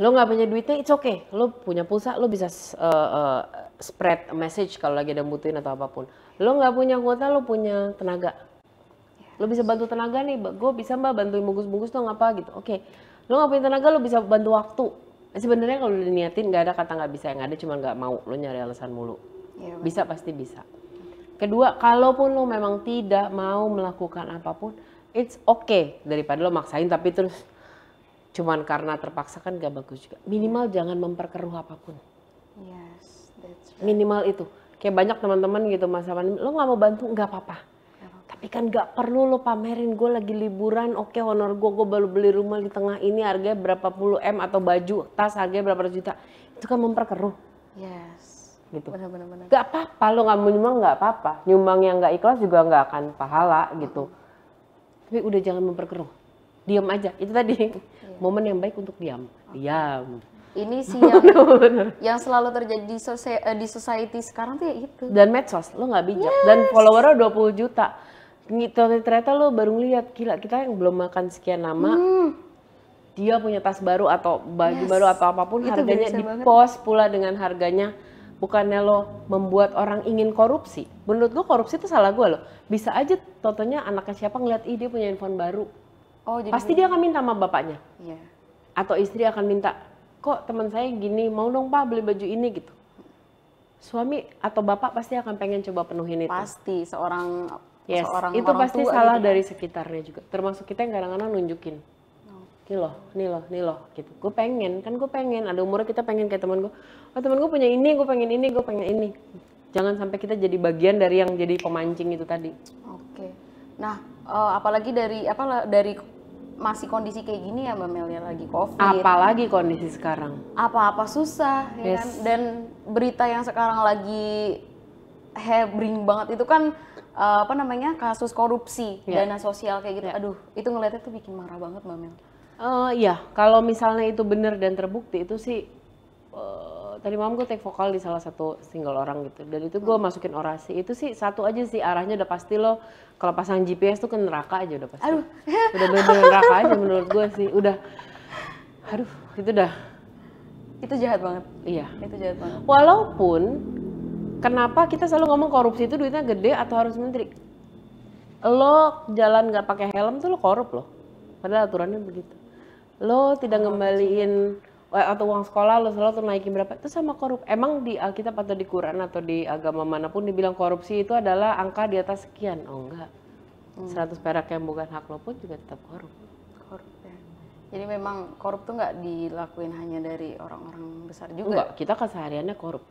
S1: lo nggak punya duitnya it's okay lo punya pulsa lo bisa uh, uh, spread message kalau lagi ada butuhin atau apapun lo nggak punya kuota lo punya tenaga lo bisa bantu tenaga nih gue bisa mbak bantuin bungkus-bungkus dong apa gitu oke okay. lo nggak punya tenaga lo bisa bantu waktu sebenarnya kalau diniatin nggak ada kata nggak bisa yang ada cuma nggak mau lo nyari alasan mulu iya, bisa pasti bisa Kedua, kalaupun lo memang tidak mau melakukan apapun, it's okay daripada lo maksain tapi terus cuman karena terpaksa kan gak bagus juga. Minimal jangan memperkeruh apapun. Yes, that's right. Minimal itu. Kayak banyak teman-teman gitu masa masalah lo gak mau bantu gak apa-apa. Tapi kan gak perlu lo pamerin gue lagi liburan, oke okay, honor gue, gue baru beli rumah di tengah ini harganya berapa puluh m atau baju tas harganya berapa juta. Itu kan memperkeruh. Yes gitu. Benar-benar. Gak apa-apa lo nggak nyumbang nggak apa-apa. Nyumbang yang nggak ikhlas juga nggak akan pahala gitu. Tapi udah jangan memperkeruh. Diam aja. Itu tadi iya. momen yang baik untuk diam. Okay. Diam. Ini sih yang
S3: yang selalu terjadi di, eh, di society sekarang tuh ya itu. Dan
S1: medsos lo nggak bijak. Yes. Dan followernya 20 juta. ternyata lo baru ngeliat gila kita yang belum makan sekian lama hmm dia punya tas baru atau baju yes. baru atau apapun itu harganya di pos pula dengan harganya bukannya lo membuat orang ingin korupsi menurut gue korupsi itu salah gue loh bisa aja tontonnya anaknya siapa ngeliat ide punya handphone baru oh, jadi pasti dia akan minta sama bapaknya Iya. atau istri akan minta kok teman saya gini mau dong pak beli baju ini gitu suami atau bapak pasti akan pengen coba penuhin itu pasti seorang yes, seorang itu orang pasti salah gitu. dari kan. sekitarnya juga termasuk kita yang kadang-kadang nunjukin nih loh, nih loh, nih loh, gitu. Gue pengen, kan gue pengen. Ada umurnya kita pengen kayak temen gue. Oh temen gue punya ini, gue pengen ini, gue pengen ini. Jangan sampai kita jadi bagian dari yang jadi pemancing itu tadi. Oke.
S3: Nah, uh, apalagi dari apa dari masih kondisi kayak gini ya Mbak Mel ya
S1: lagi covid. Apalagi kondisi sekarang.
S3: Apa-apa susah, ya kan? yes. kan? Dan berita yang sekarang lagi hebring banget itu kan eh, apa namanya kasus korupsi yeah. dana sosial kayak gitu. Yeah. Aduh, itu ngeliatnya tuh bikin marah banget Mbak Mel.
S1: Uh, ya, kalau misalnya itu benar dan terbukti itu sih uh, tadi malam gue take vokal di salah satu single orang gitu. Dan itu gue hmm. masukin orasi. Itu sih satu aja sih arahnya udah pasti lo kalau pasang GPS tuh ke neraka aja udah pasti. Aduh. Udah bener-bener neraka aja menurut gue sih. Udah aduh, itu dah itu jahat banget. Iya. Itu jahat banget. Walaupun kenapa kita selalu ngomong korupsi itu duitnya gede atau harus menteri? Lo jalan nggak pakai helm tuh lo korup lo Padahal aturannya begitu lo tidak oh, ngembaliin iya. atau uang sekolah lo selalu naikin berapa itu sama korup emang di Alkitab atau di Quran atau di agama manapun dibilang korupsi itu adalah angka di atas sekian oh enggak hmm. 100 perak yang bukan hak lo pun juga tetap korup
S3: korup ya jadi memang korup tuh nggak dilakuin hanya dari orang-orang besar juga enggak
S1: kita kesehariannya korup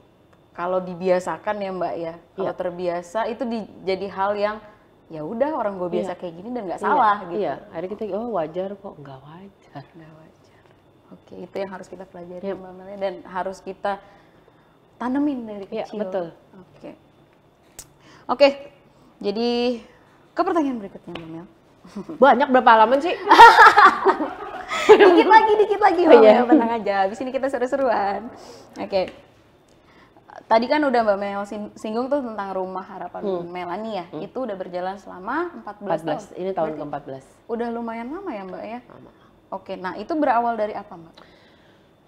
S3: kalau dibiasakan ya mbak ya kalau ya. terbiasa itu di, jadi hal yang ya udah orang gue iya. biasa ya. kayak gini dan nggak salah ya. gitu iya akhirnya kita oh wajar kok nggak wajar wajar. Nggak wajar. Oke, itu yang harus kita pelajari yep. Mbak Melia dan harus kita tanemin dari kecil. Ya, betul. Oke. Oke. Jadi ke pertanyaan berikutnya Mbak Mel. Banyak berapa halaman sih? dikit lagi, dikit lagi Mbak oh, iya. Mel, tenang aja. di ini kita seru-seruan. Oke. Tadi kan udah Mbak Mel singgung tuh tentang rumah harapan hmm. Melani ya. Hmm. Itu udah berjalan selama 14, 14. tahun.
S1: Ini tahun ke-14.
S3: Udah lumayan lama ya Mbak ya? Lama Oke, nah itu berawal dari apa, Mbak?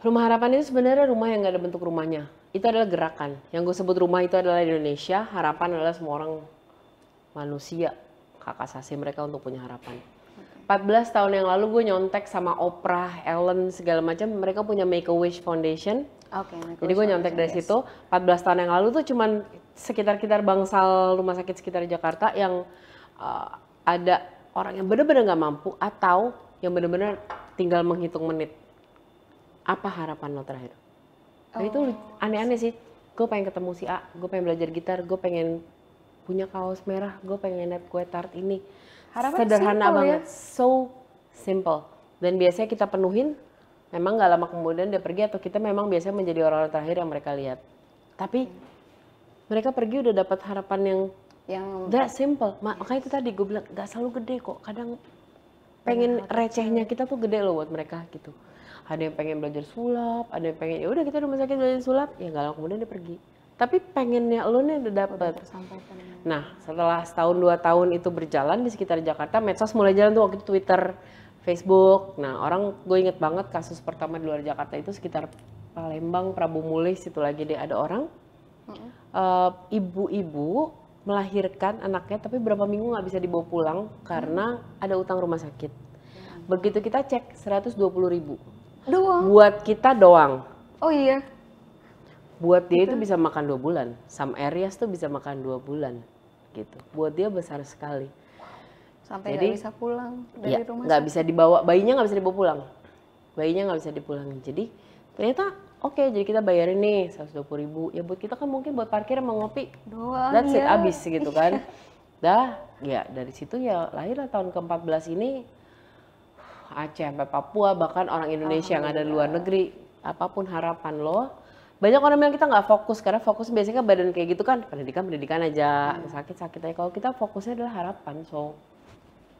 S1: Rumah Harapan ini sebenarnya rumah yang nggak ada bentuk rumahnya. Itu adalah gerakan. Yang gue sebut rumah itu adalah Indonesia, harapan adalah semua orang manusia, kakak sasi mereka untuk punya harapan. 14 tahun yang lalu gue nyontek sama Oprah, Ellen segala macam. Mereka punya Make a Wish Foundation.
S3: Oke. Okay, Jadi gue nyontek dari yes.
S1: situ. 14 tahun yang lalu tuh cuman sekitar-kitar bangsal rumah sakit sekitar Jakarta yang uh, ada orang yang benar-benar nggak mampu atau yang benar-benar tinggal menghitung menit apa harapan lo terakhir nah, itu oh. aneh-aneh sih gue pengen ketemu si A gue pengen belajar gitar gue pengen punya kaos merah gue pengen naik kue tart ini harapan sederhana simple, ya. banget ya? so simple dan biasanya kita penuhin memang gak lama kemudian dia pergi atau kita memang biasanya menjadi orang-orang terakhir yang mereka lihat tapi mereka pergi udah dapat harapan yang
S3: yang that
S1: simple makanya itu tadi gue bilang nggak selalu gede kok kadang pengen recehnya kita tuh gede loh buat mereka gitu ada yang pengen belajar sulap ada yang pengen ya udah kita rumah sakit belajar sulap ya nggak lama kemudian dia pergi tapi pengennya lo nih udah dapet ya. nah setelah setahun dua tahun itu berjalan di sekitar Jakarta medsos mulai jalan tuh waktu itu Twitter Facebook nah orang gue inget banget kasus pertama di luar Jakarta itu sekitar Palembang Prabu Mulih situ lagi deh ada orang eh, ibu-ibu uh, ibu -ibu melahirkan anaknya tapi berapa minggu nggak bisa dibawa pulang karena ada utang rumah sakit. Begitu kita cek 120 ribu. Doang. Buat kita doang. Oh iya. Buat dia gitu. itu bisa makan dua bulan. sam areas tuh bisa makan dua bulan gitu. Buat dia besar sekali.
S3: Sampai nggak bisa pulang dari ya, rumah. Nggak bisa
S1: dibawa bayinya nggak bisa dibawa pulang. Bayinya nggak bisa dipulangin. Jadi ternyata oke okay, jadi kita bayarin nih 120 ribu ya buat kita kan mungkin buat parkir mau ngopi doang that's ya. it abis gitu kan dah ya dari situ ya lahirlah tahun ke-14 ini Aceh sampai Papua bahkan orang Indonesia yang ada di luar negeri apapun harapan lo banyak orang yang kita nggak fokus karena fokus biasanya kan badan kayak gitu kan pendidikan pendidikan aja hmm. sakit sakit aja kalau kita fokusnya adalah harapan so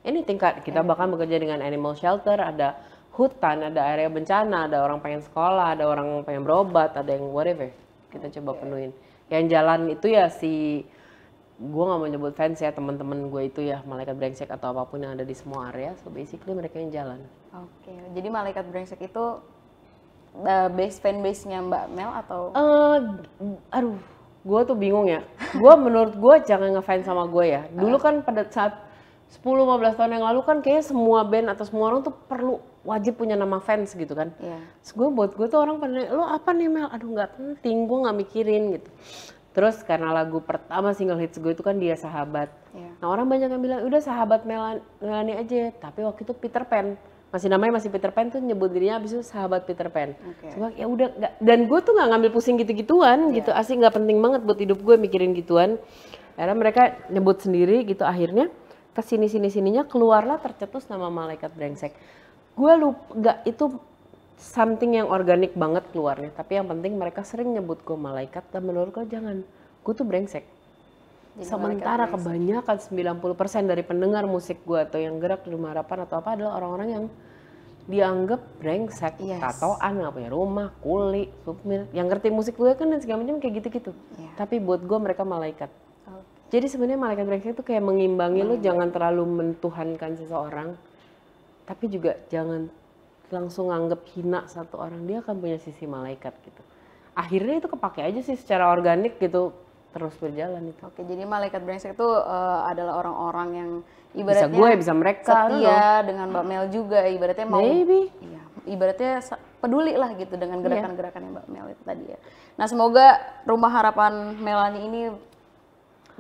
S1: ini tingkat kita iya. bahkan bekerja dengan animal shelter ada hutan, ada area bencana, ada orang pengen sekolah, ada orang pengen berobat, ada yang whatever. Kita coba penuhin. Yang jalan itu ya si gue nggak mau nyebut fans ya teman-teman gue itu ya malaikat brengsek atau apapun yang ada di semua area so basically mereka yang jalan
S3: oke okay. jadi malaikat brengsek itu the base fan base nya mbak Mel atau
S1: uh, aduh gue tuh bingung ya gue menurut gue jangan ngefans sama gue ya dulu kan pada saat 10-15 tahun yang lalu kan kayaknya semua band atau semua orang tuh perlu wajib punya nama fans gitu kan. Yeah. Terus gue buat gue tuh orang pada lo apa nih Mel? Aduh nggak penting, gue nggak mikirin gitu. Terus karena lagu pertama single hits gue itu kan dia sahabat. Yeah. Nah orang banyak yang bilang udah sahabat Melani Melanie aja. Tapi waktu itu Peter Pan masih namanya masih Peter Pan tuh nyebut dirinya abis itu sahabat Peter Pan. Okay. Coba ya udah dan gue tuh nggak ngambil pusing gitu-gituan yeah. gitu asli nggak penting banget buat hidup gue mikirin gituan. Karena mereka nyebut sendiri gitu akhirnya kesini sini sininya keluarlah tercetus nama malaikat brengsek gue lupa gak itu something yang organik banget keluarnya tapi yang penting mereka sering nyebut gue malaikat dan menurut gue jangan gue tuh brengsek
S2: Jadi sementara
S1: kebanyakan 90% dari pendengar musik gue atau yang gerak di rumah harapan atau apa adalah orang-orang yang dianggap brengsek, yes. tatoan, nggak punya rumah, kuli, supir. Yang ngerti musik gue kan dan segala macam kayak gitu-gitu. Yeah. Tapi buat gue mereka malaikat. Jadi sebenarnya malaikat brengsek itu kayak mengimbangi mm. Iya. lo jangan terlalu mentuhankan seseorang tapi juga jangan langsung anggap hina satu orang dia akan punya sisi malaikat gitu akhirnya itu kepake aja sih secara organik gitu terus berjalan itu.
S3: Oke, jadi malaikat brengsek itu uh, adalah orang-orang yang ibaratnya bisa gue, bisa mereka setia dengan Mbak Mel juga ibaratnya mau Maybe. Iya, ibaratnya peduli lah gitu dengan iya. gerakan-gerakan yang Mbak Mel itu tadi ya. Nah, semoga rumah harapan Melani ini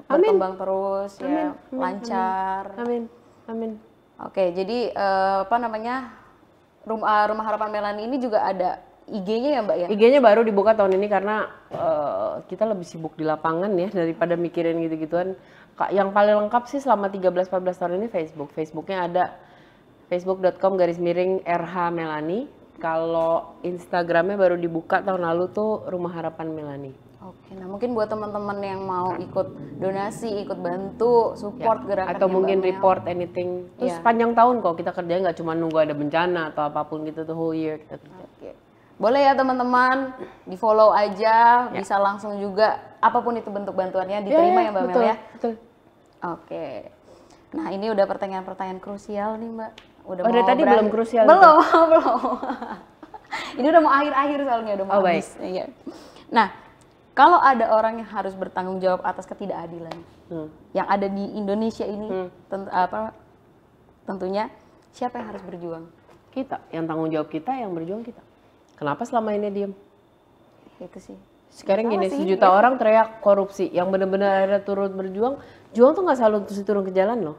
S3: berkembang ya, Amin. terus Amin. ya, Amin. lancar.
S1: Amin. Amin. Oke, jadi
S3: uh, apa namanya rumah, eh, rumah harapan Melani ini juga ada IG-nya ya Mbak ya? IG-nya
S1: baru dibuka tahun ini karena uh, kita lebih sibuk di lapangan ya daripada mikirin gitu-gituan. Yang paling lengkap sih selama 13-14 tahun ini Facebook. Facebooknya ada facebook.com garis miring RH Melani kalau Instagramnya baru dibuka tahun lalu tuh Rumah Harapan Melani. Oke,
S3: nah mungkin buat teman-teman yang mau ikut donasi, ikut bantu, support ya. gerakan atau mungkin Mbak report
S1: Mel. anything. Terus ya. panjang tahun kok kita kerja nggak cuma nunggu ada bencana atau apapun gitu tuh whole year kita kerja. Oke.
S3: Boleh ya teman-teman, di follow aja, ya. bisa langsung juga apapun itu bentuk bantuannya ya, diterima ya, ya Mbak betul, Mel ya. Betul. Oke. Nah, ini udah pertanyaan-pertanyaan krusial nih, Mbak udah, udah oh, mau tadi berakhir. belum krusial belum belum ini udah mau akhir-akhir soalnya udah mau oh, habis baik. Iya. nah kalau ada orang yang harus bertanggung jawab atas ketidakadilan hmm. yang ada di Indonesia ini hmm. tentu, apa tentunya siapa yang harus berjuang
S1: kita yang tanggung jawab kita yang berjuang kita kenapa selama ini diem itu sih sekarang gini sejuta ya. orang teriak korupsi yang benar-benar ada turun berjuang juang tuh nggak selalu terus turun ke jalan loh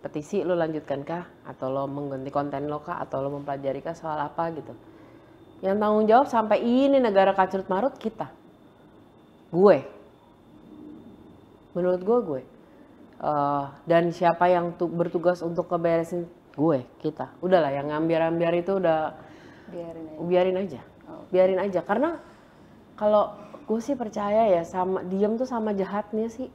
S1: petisi lo lanjutkan kah atau lo mengganti konten lo kah atau lo mempelajari kah soal apa gitu yang tanggung jawab sampai ini negara kacrut marut kita gue menurut gue gue uh, dan siapa yang bertugas untuk keberesin gue kita udahlah yang ngambil ambiar itu udah biarin aja biarin aja, oh. biarin aja. karena kalau gue sih percaya ya sama diem tuh sama jahatnya sih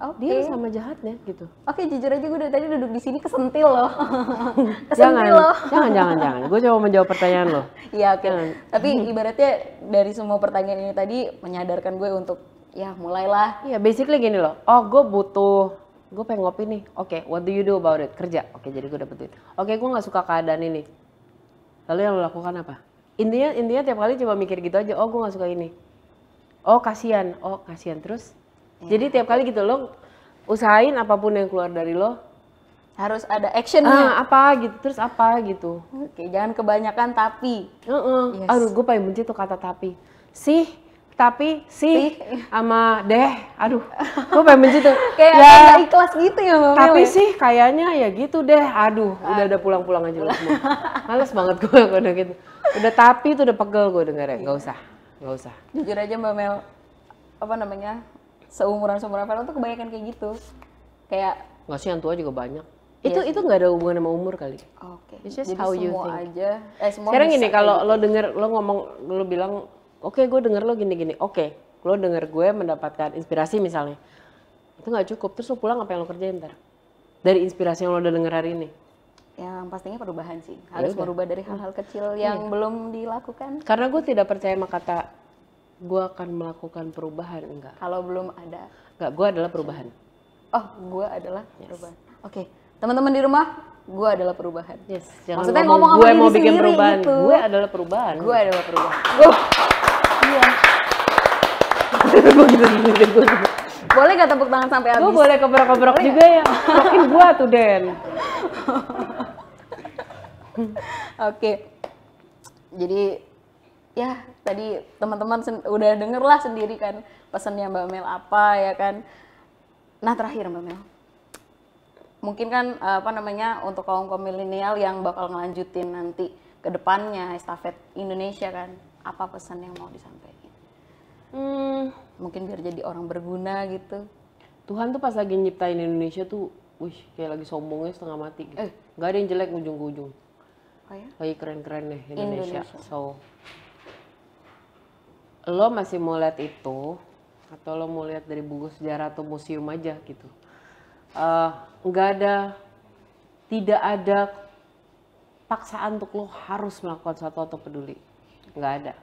S1: Okay. Dia sama jahatnya gitu. Oke, okay, jujur aja gue dari tadi duduk di sini kesentil loh. kesentil jangan, loh. Jangan, jangan, jangan. Gue coba menjawab pertanyaan loh.
S3: Iya, oke. Okay. Tapi ibaratnya dari semua pertanyaan ini tadi menyadarkan gue untuk ya mulailah.
S1: Iya, basically gini loh. Oh, gue butuh gue pengen ngopi nih. Oke, okay, what do you do about it? Kerja. Oke, okay, jadi gue dapet duit. Oke, okay, gue nggak suka keadaan ini. Lalu yang lo lakukan apa? Intinya, intinya tiap kali coba mikir gitu aja. Oh, gue nggak suka ini. Oh, kasihan. Oh, kasihan. Terus jadi tiap kali gitu lo usahain apapun yang keluar dari lo harus ada actionnya. Ah, apa gitu, terus apa gitu. Oke, jangan kebanyakan tapi. Uh -uh. Yes. Aduh, gue paling benci tuh kata tapi. Sih, tapi sih sama deh aduh gue paling benci tuh kayak ya, ikhlas gitu
S3: ya Mamil. tapi ya? sih
S1: kayaknya ya gitu deh aduh udah udah pulang-pulang aja loh. semua males banget gue udah gitu udah tapi tuh udah pegel gue dengarnya Gak usah gak usah
S3: jujur aja Mbak Mel apa namanya seumuran seumuran Vero tuh kebanyakan kayak gitu kayak
S1: nggak sih yang tua juga banyak iya itu yes. itu nggak ada hubungan sama umur kali. Oke. Okay.
S3: It's just Jadi how you semua think. aja. Eh, semua Sekarang gini kalau gitu. lo denger
S1: lo ngomong lo bilang oke okay, gue denger lo gini gini oke okay, lo denger gue mendapatkan inspirasi misalnya itu nggak cukup terus lo pulang apa yang lo kerjain ntar dari inspirasi yang lo udah denger hari ini
S3: yang pastinya perubahan sih ya harus berubah dari hal-hal kecil iya. yang belum dilakukan karena gue
S1: tidak percaya sama kata gue akan melakukan perubahan enggak kalau belum ada enggak gue adalah perubahan
S3: oh gue adalah yes. perubahan oke okay. teman-teman di rumah gue adalah perubahan yes jangan maksudnya ngomong,
S1: ngomong gue mau bikin perubahan gitu. gue adalah perubahan gue adalah perubahan gue oh. iya
S3: boleh gak tepuk tangan sampai habis? Gue boleh keberok kebrok juga ya. Makin
S1: gue tuh Den. Oke.
S3: Okay. Jadi ya tadi teman-teman udah denger lah sendiri kan pesannya Mbak Mel apa ya kan. Nah terakhir Mbak Mel, mungkin kan apa namanya untuk kaum kaum milenial yang bakal ngelanjutin nanti ke depannya estafet Indonesia kan, apa pesan yang mau disampaikan?
S1: Hmm. Mungkin biar jadi orang berguna gitu. Tuhan tuh pas lagi nyiptain Indonesia tuh, wih kayak lagi sombongnya setengah mati. Gitu. Eh. nggak ada yang jelek ujung ujung. Oh ya? Lagi keren-keren deh Indonesia. Indonesia. So lo masih mau lihat itu atau lo mau lihat dari buku sejarah atau museum aja gitu eh, nggak uh, ada tidak ada paksaan untuk lo harus melakukan sesuatu atau peduli nggak ada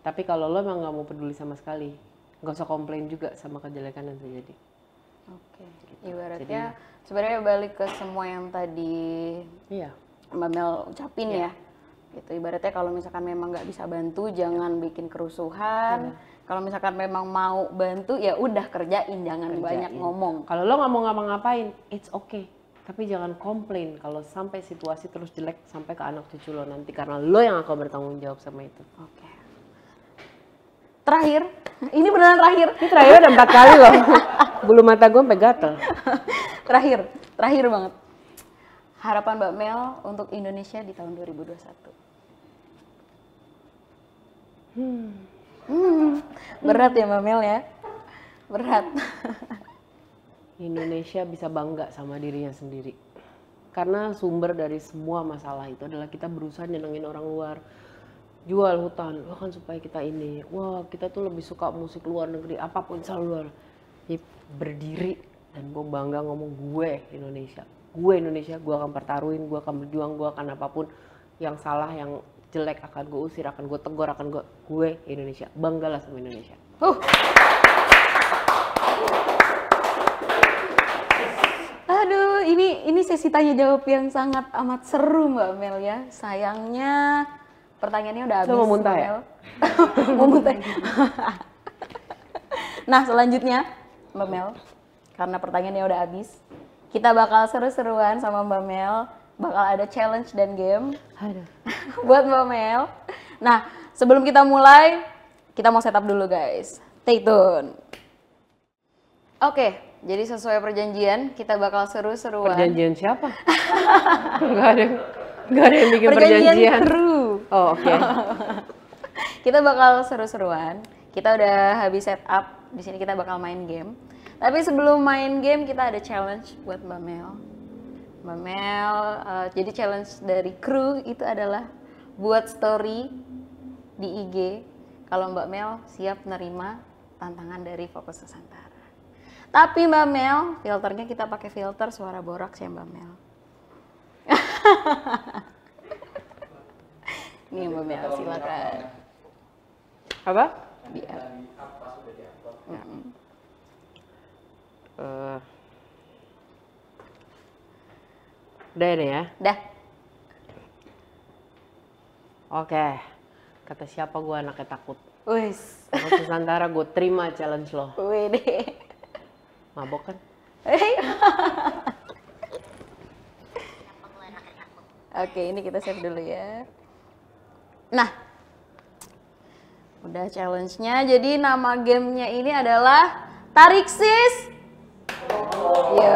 S1: tapi kalau lo emang nggak mau peduli sama sekali nggak usah komplain juga sama kejelekan yang terjadi
S2: oke gitu.
S1: ibaratnya
S3: Jadi, sebenarnya balik ke semua yang tadi iya. mbak Mel ucapin iya. ya gitu ibaratnya kalau misalkan memang nggak bisa bantu jangan bikin kerusuhan hmm.
S1: kalau misalkan memang mau bantu ya udah kerjain jangan kerjain. banyak ngomong kalau lo nggak mau ngapa-ngapain it's okay tapi jangan komplain kalau sampai situasi terus jelek sampai ke anak cucu lo nanti karena lo yang akan bertanggung jawab sama itu oke okay. terakhir ini beneran terakhir ini terakhir udah empat kali loh bulu mata gue sampai gatel
S3: terakhir terakhir banget harapan Mbak Mel untuk Indonesia di tahun
S1: 2021?
S2: Hmm. Hmm.
S3: Berat ya Mbak Mel ya? Berat.
S1: Indonesia bisa bangga sama dirinya sendiri. Karena sumber dari semua masalah itu adalah kita berusaha nyenengin orang luar. Jual hutan, wah kan supaya kita ini, wah kita tuh lebih suka musik luar negeri, apapun selalu luar. Jadi berdiri dan gue bangga ngomong gue Indonesia gue Indonesia gue akan pertaruhin gue akan berjuang gue akan apapun yang salah yang jelek akan gue usir akan gue tegur akan gue gue Indonesia banggalah sama Indonesia
S3: huh. Aduh, ini ini sesi tanya jawab yang sangat amat seru Mbak Mel ya. Sayangnya pertanyaannya udah habis. Ya? Lo mau muntah ya? mau muntah. nah, selanjutnya Mbak Mel, karena pertanyaannya udah habis, kita bakal seru-seruan sama Mbak Mel. Bakal ada challenge dan game. Aduh. buat Mbak Mel. Nah, sebelum kita mulai, kita mau setup dulu guys. Stay tune. Oke, jadi sesuai perjanjian kita bakal seru-seruan. Perjanjian
S1: siapa? gak ada, gak ada yang bikin perjanjian. Perjanjian seru. Oh oke. Okay.
S3: kita bakal seru-seruan. Kita udah habis setup. Di sini kita bakal main game. Tapi sebelum main game kita ada challenge buat Mbak Mel. Mbak Mel, uh, jadi challenge dari kru itu adalah buat story di IG kalau Mbak Mel siap nerima tantangan dari Fokus Nusantara. Tapi Mbak Mel, filternya kita pakai filter suara boraks ya Mbak Mel. Ini Mbak Mel, silakan.
S2: Apa? Biar
S1: uh, udah ini ya, ya Udah. oke kata siapa gue anaknya takut Wis. Nusantara gue terima challenge lo. Wede. Mabok kan?
S3: Oke, ini kita save dulu ya. Nah, udah challenge-nya. Jadi nama gamenya ini adalah Tarik Sis Yo,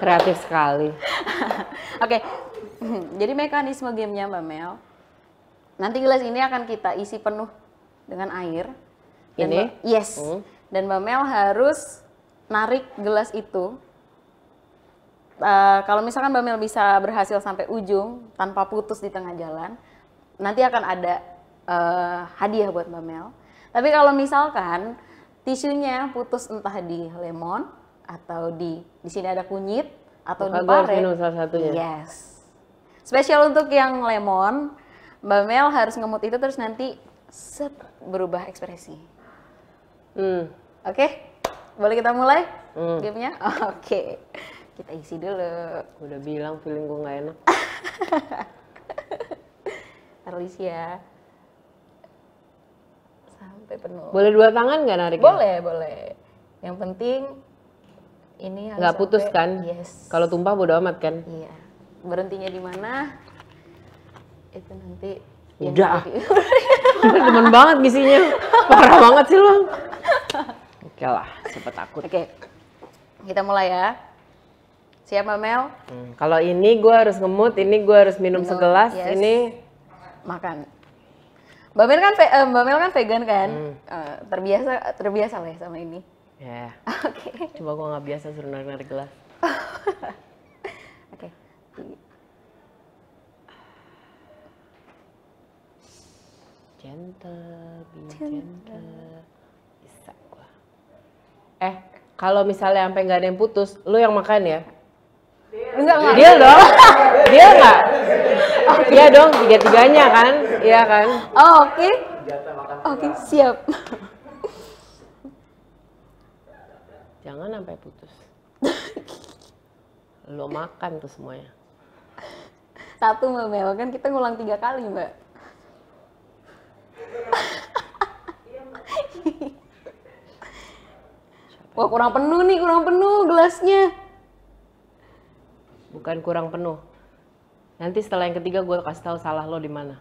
S1: kreatif sekali.
S3: Oke, okay. jadi mekanisme gamenya Mbak Mel. Nanti gelas ini akan kita isi penuh dengan air. ini? Dan, yes. Hmm. Dan Mbak Mel harus narik gelas itu. Uh, kalau misalkan Mbak Mel bisa berhasil sampai ujung tanpa putus di tengah jalan, nanti akan ada uh, hadiah buat Mbak Mel. Tapi kalau misalkan tisunya putus entah di lemon atau di di sini ada kunyit atau Maka di pare. minum salah satunya. Yes. Spesial untuk yang lemon, Mbak Mel harus ngemut itu terus nanti set berubah ekspresi. Hmm. Oke, okay? boleh kita mulai hmm. gamenya? Oke, okay.
S1: kita isi dulu. Udah bilang feeling gue nggak enak.
S3: Arlis ya sampai penuh. Boleh dua tangan nggak narik? Boleh, boleh. Yang penting ini nggak putus sampai, kan?
S1: Yes. Kalau tumpah bodo amat kan? Iya.
S3: Berhentinya di mana? Itu nanti.
S1: Udah. Udah demen banget gisinya. Parah banget sih lo. Oke lah, sempat takut. Oke.
S3: Kita mulai ya. Siap Mel?
S1: Hmm, kalau ini gue harus ngemut, ini gue harus minum, minum segelas, yes. ini makan.
S3: Mbak Mel kan uh, Mbak Mel kan vegan kan? Hmm. Uh, terbiasa terbiasa lah ya sama ini.
S1: Ya. Yeah. Oke. Okay. Coba gua nggak biasa suruh narik-narik gelas. Oke. Okay. Gentle, gentle. gentle. Bisa gua. Eh, kalau misalnya sampai nggak ada yang putus, lu yang makan ya?
S2: Enggak, enggak. Deal dong. Deal enggak?
S1: Okay. Iya dong, tiga-tiganya kan. Iya kan? Oh, oke. Okay.
S2: Oke, okay, siap.
S1: Jangan sampai putus. Lo makan tuh semuanya.
S3: Satu Mbak kan kita ngulang tiga kali Mbak. Wah kurang penuh nih, kurang penuh gelasnya
S1: bukan kurang penuh. Nanti setelah yang ketiga gue kasih tahu salah lo di mana.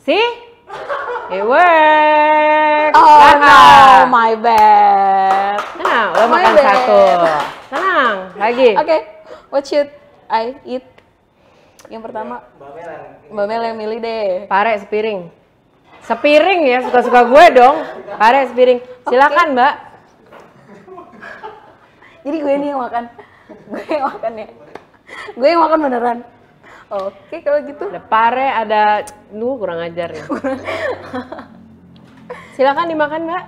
S2: si It works. Oh no, my bad. Tenang, lo makan bad. satu. Tenang, lagi. Oke,
S3: okay. what should I eat? Yang pertama, Mbak Mel yang
S1: milih deh. Pare sepiring. Sepiring ya, suka-suka gue dong. Pare sepiring. Silakan, okay. Mbak jadi gue ini yang makan gue yang makan ya
S3: gue yang makan beneran
S1: oke kalau gitu ada pare ada lu kurang ajar ya silakan dimakan mbak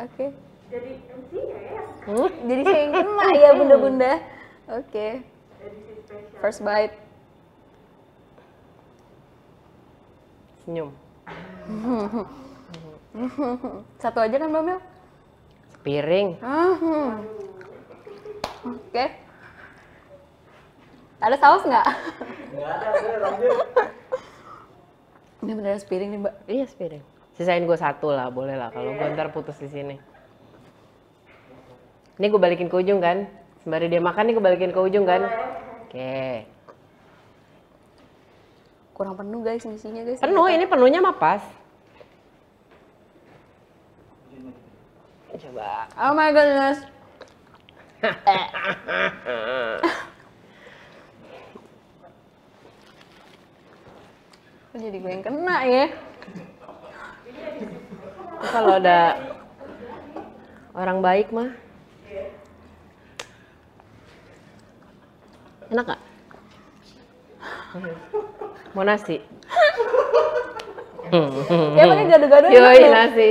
S3: oke okay.
S2: jadi mc ya, ya? hmm? jadi saya yang kena ya bunda-bunda
S3: oke okay. first bite senyum satu aja kan mbak Mel
S1: piring. -hmm. Oke. Okay. Ada saus
S2: nggak? Nggak ada, lanjut.
S1: Ini beneran spiring nih, Mbak. Iya, spiring. Sisain gue satu lah, boleh lah. Kalau gue iya. ntar putus di sini. Ini gue balikin ke ujung kan? Sembari dia makan nih gue balikin ke ujung kan? Oke. Okay. Kurang penuh guys misinya guys. Penuh, ini penuhnya mah pas. Coba. Oh my goodness. Kok jadi gue yang kena ya?
S2: Kalau ada
S1: orang baik mah enak gak? mau nasi?
S2: Hmm. ya pakai
S1: gado-gado Yoi, gitu. nasi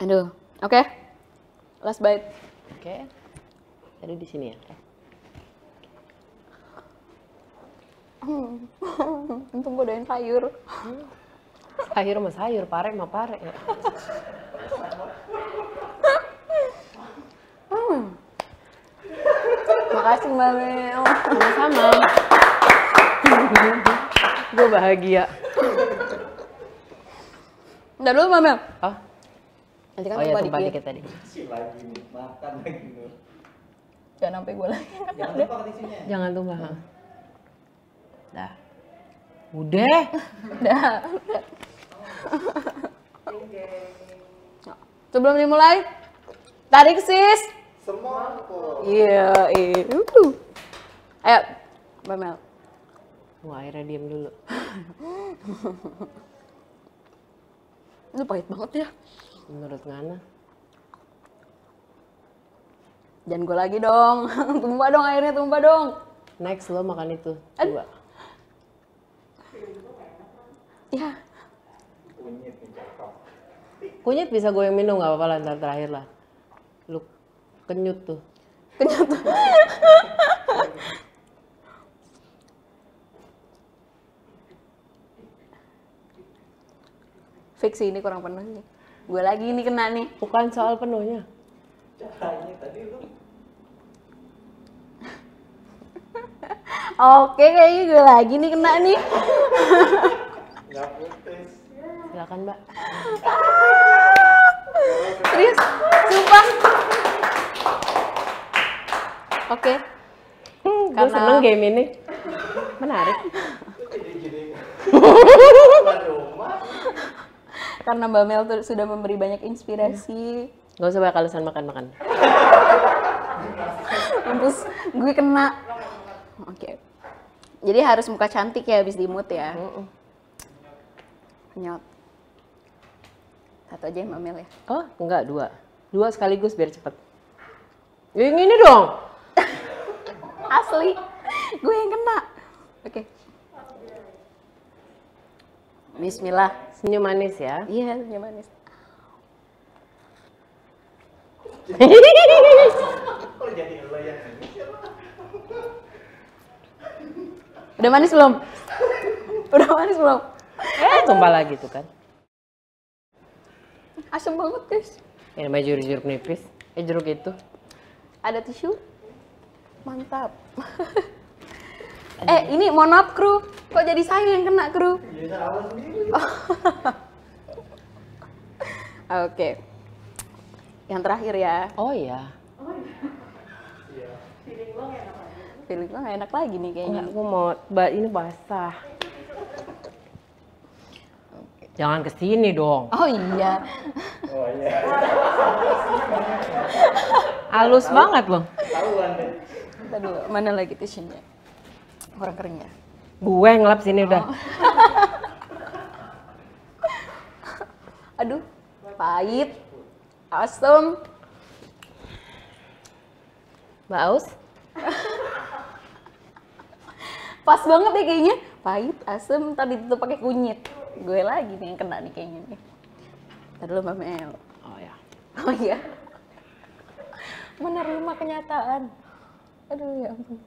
S3: aduh oke okay. Last bite. Oke. Okay. Jadi di sini ya. Hmm. Untung gue doain sayur. Hmm.
S1: Sayur mah sayur, pare mah pare. Ya.
S3: hmm. Makasih Mbak Mel. Sama-sama.
S2: gue bahagia. Udah lu Mbak Mel? Oh. Nanti kan oh, iya, tumpah dikit.
S3: tadi. Si lagi nih, makan lagi nih. Jangan sampai gue lagi. Kan Jangan tumpah ke sini. Jangan tumpah.
S1: Hmm. Dah. Udah. Dah.
S3: Sebelum dimulai,
S2: tarik sis. Semangkuk.
S1: Iya, iya. Ayo, Mbak Mel. Wah, akhirnya diem dulu. Lu pahit banget ya menurut Ngana jangan gue
S3: lagi dong tumpah dong airnya tumpah dong
S1: next lo makan itu eh. dua. ya kunyit bisa gue yang minum gak apa-apa lah terakhir lah lu kenyut tuh kenyut tuh
S3: fiksi ini kurang penuh nih
S1: gue lagi ini kena nih bukan soal penuhnya Oke, kayaknya gue lagi nih kena nih. Silakan, Mbak.
S2: Serius, sumpah.
S1: Oke. Hmm, gue seneng game ini.
S2: Menarik.
S3: karena Mbak Mel sudah memberi banyak inspirasi.
S1: Gak usah banyak alasan makan-makan.
S2: Terus gue kena.
S1: Oke. Okay.
S3: Jadi harus muka cantik ya habis dimut ya. Nyot.
S1: Satu aja ya, Mbak Mel ya? Oh, enggak, dua. Dua sekaligus biar cepet. Ya, yang ini dong.
S3: Asli. Gue yang kena. Oke. Okay.
S1: Bismillah. Senyum manis ya? Iya, senyum manis. Ya, Udah manis belum? Udah manis belum? Eh, tumpah lagi tuh kan.
S3: Asam banget, guys.
S1: Ini namanya jeruk-jeruk nipis. Eh, jeruk itu.
S3: Ada tisu? Mantap. Eh, ini mohon maaf kru, kok jadi saya yang kena kru? Ya, oh. Oke. Okay. Yang terakhir ya. Oh iya.
S1: Feeling gue gak enak lagi nih kayaknya. Enggak, gue mau, ini basah. Jangan Jangan kesini dong. Oh iya.
S2: Oh iya. Halus banget loh.
S3: Tahu mana lagi tisunya? orang keringnya?
S1: Gue ngelap sini oh. udah.
S3: Aduh, pahit, asem, baus. Pas banget ya kayaknya, pahit, asem, tadi itu pakai kunyit. Gue lagi nih yang kena nih kayaknya nih. Tadi lu Mbak Mel. Oh ya. Oh iya. Menerima kenyataan. Aduh ya ampun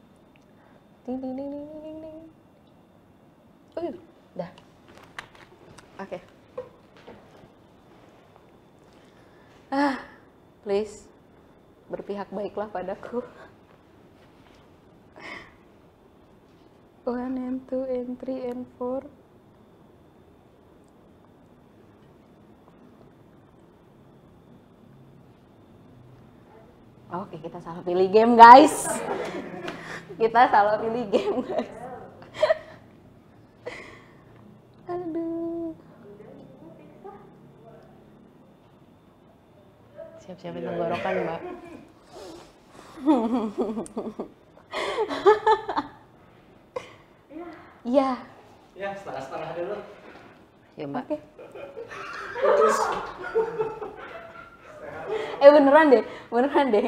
S3: ding ding ding ding ding ding uh dah oke okay. ah please berpihak baiklah padaku one and two and three and four Oke, kita salah pilih game, guys kita salah pilih game guys aduh
S2: siap siap yeah. tenggorokan mbak Iya.
S1: iya setengah-setengah dulu. Ya, Mbak. Oke.
S2: Okay
S1: eh
S3: beneran deh, beneran deh.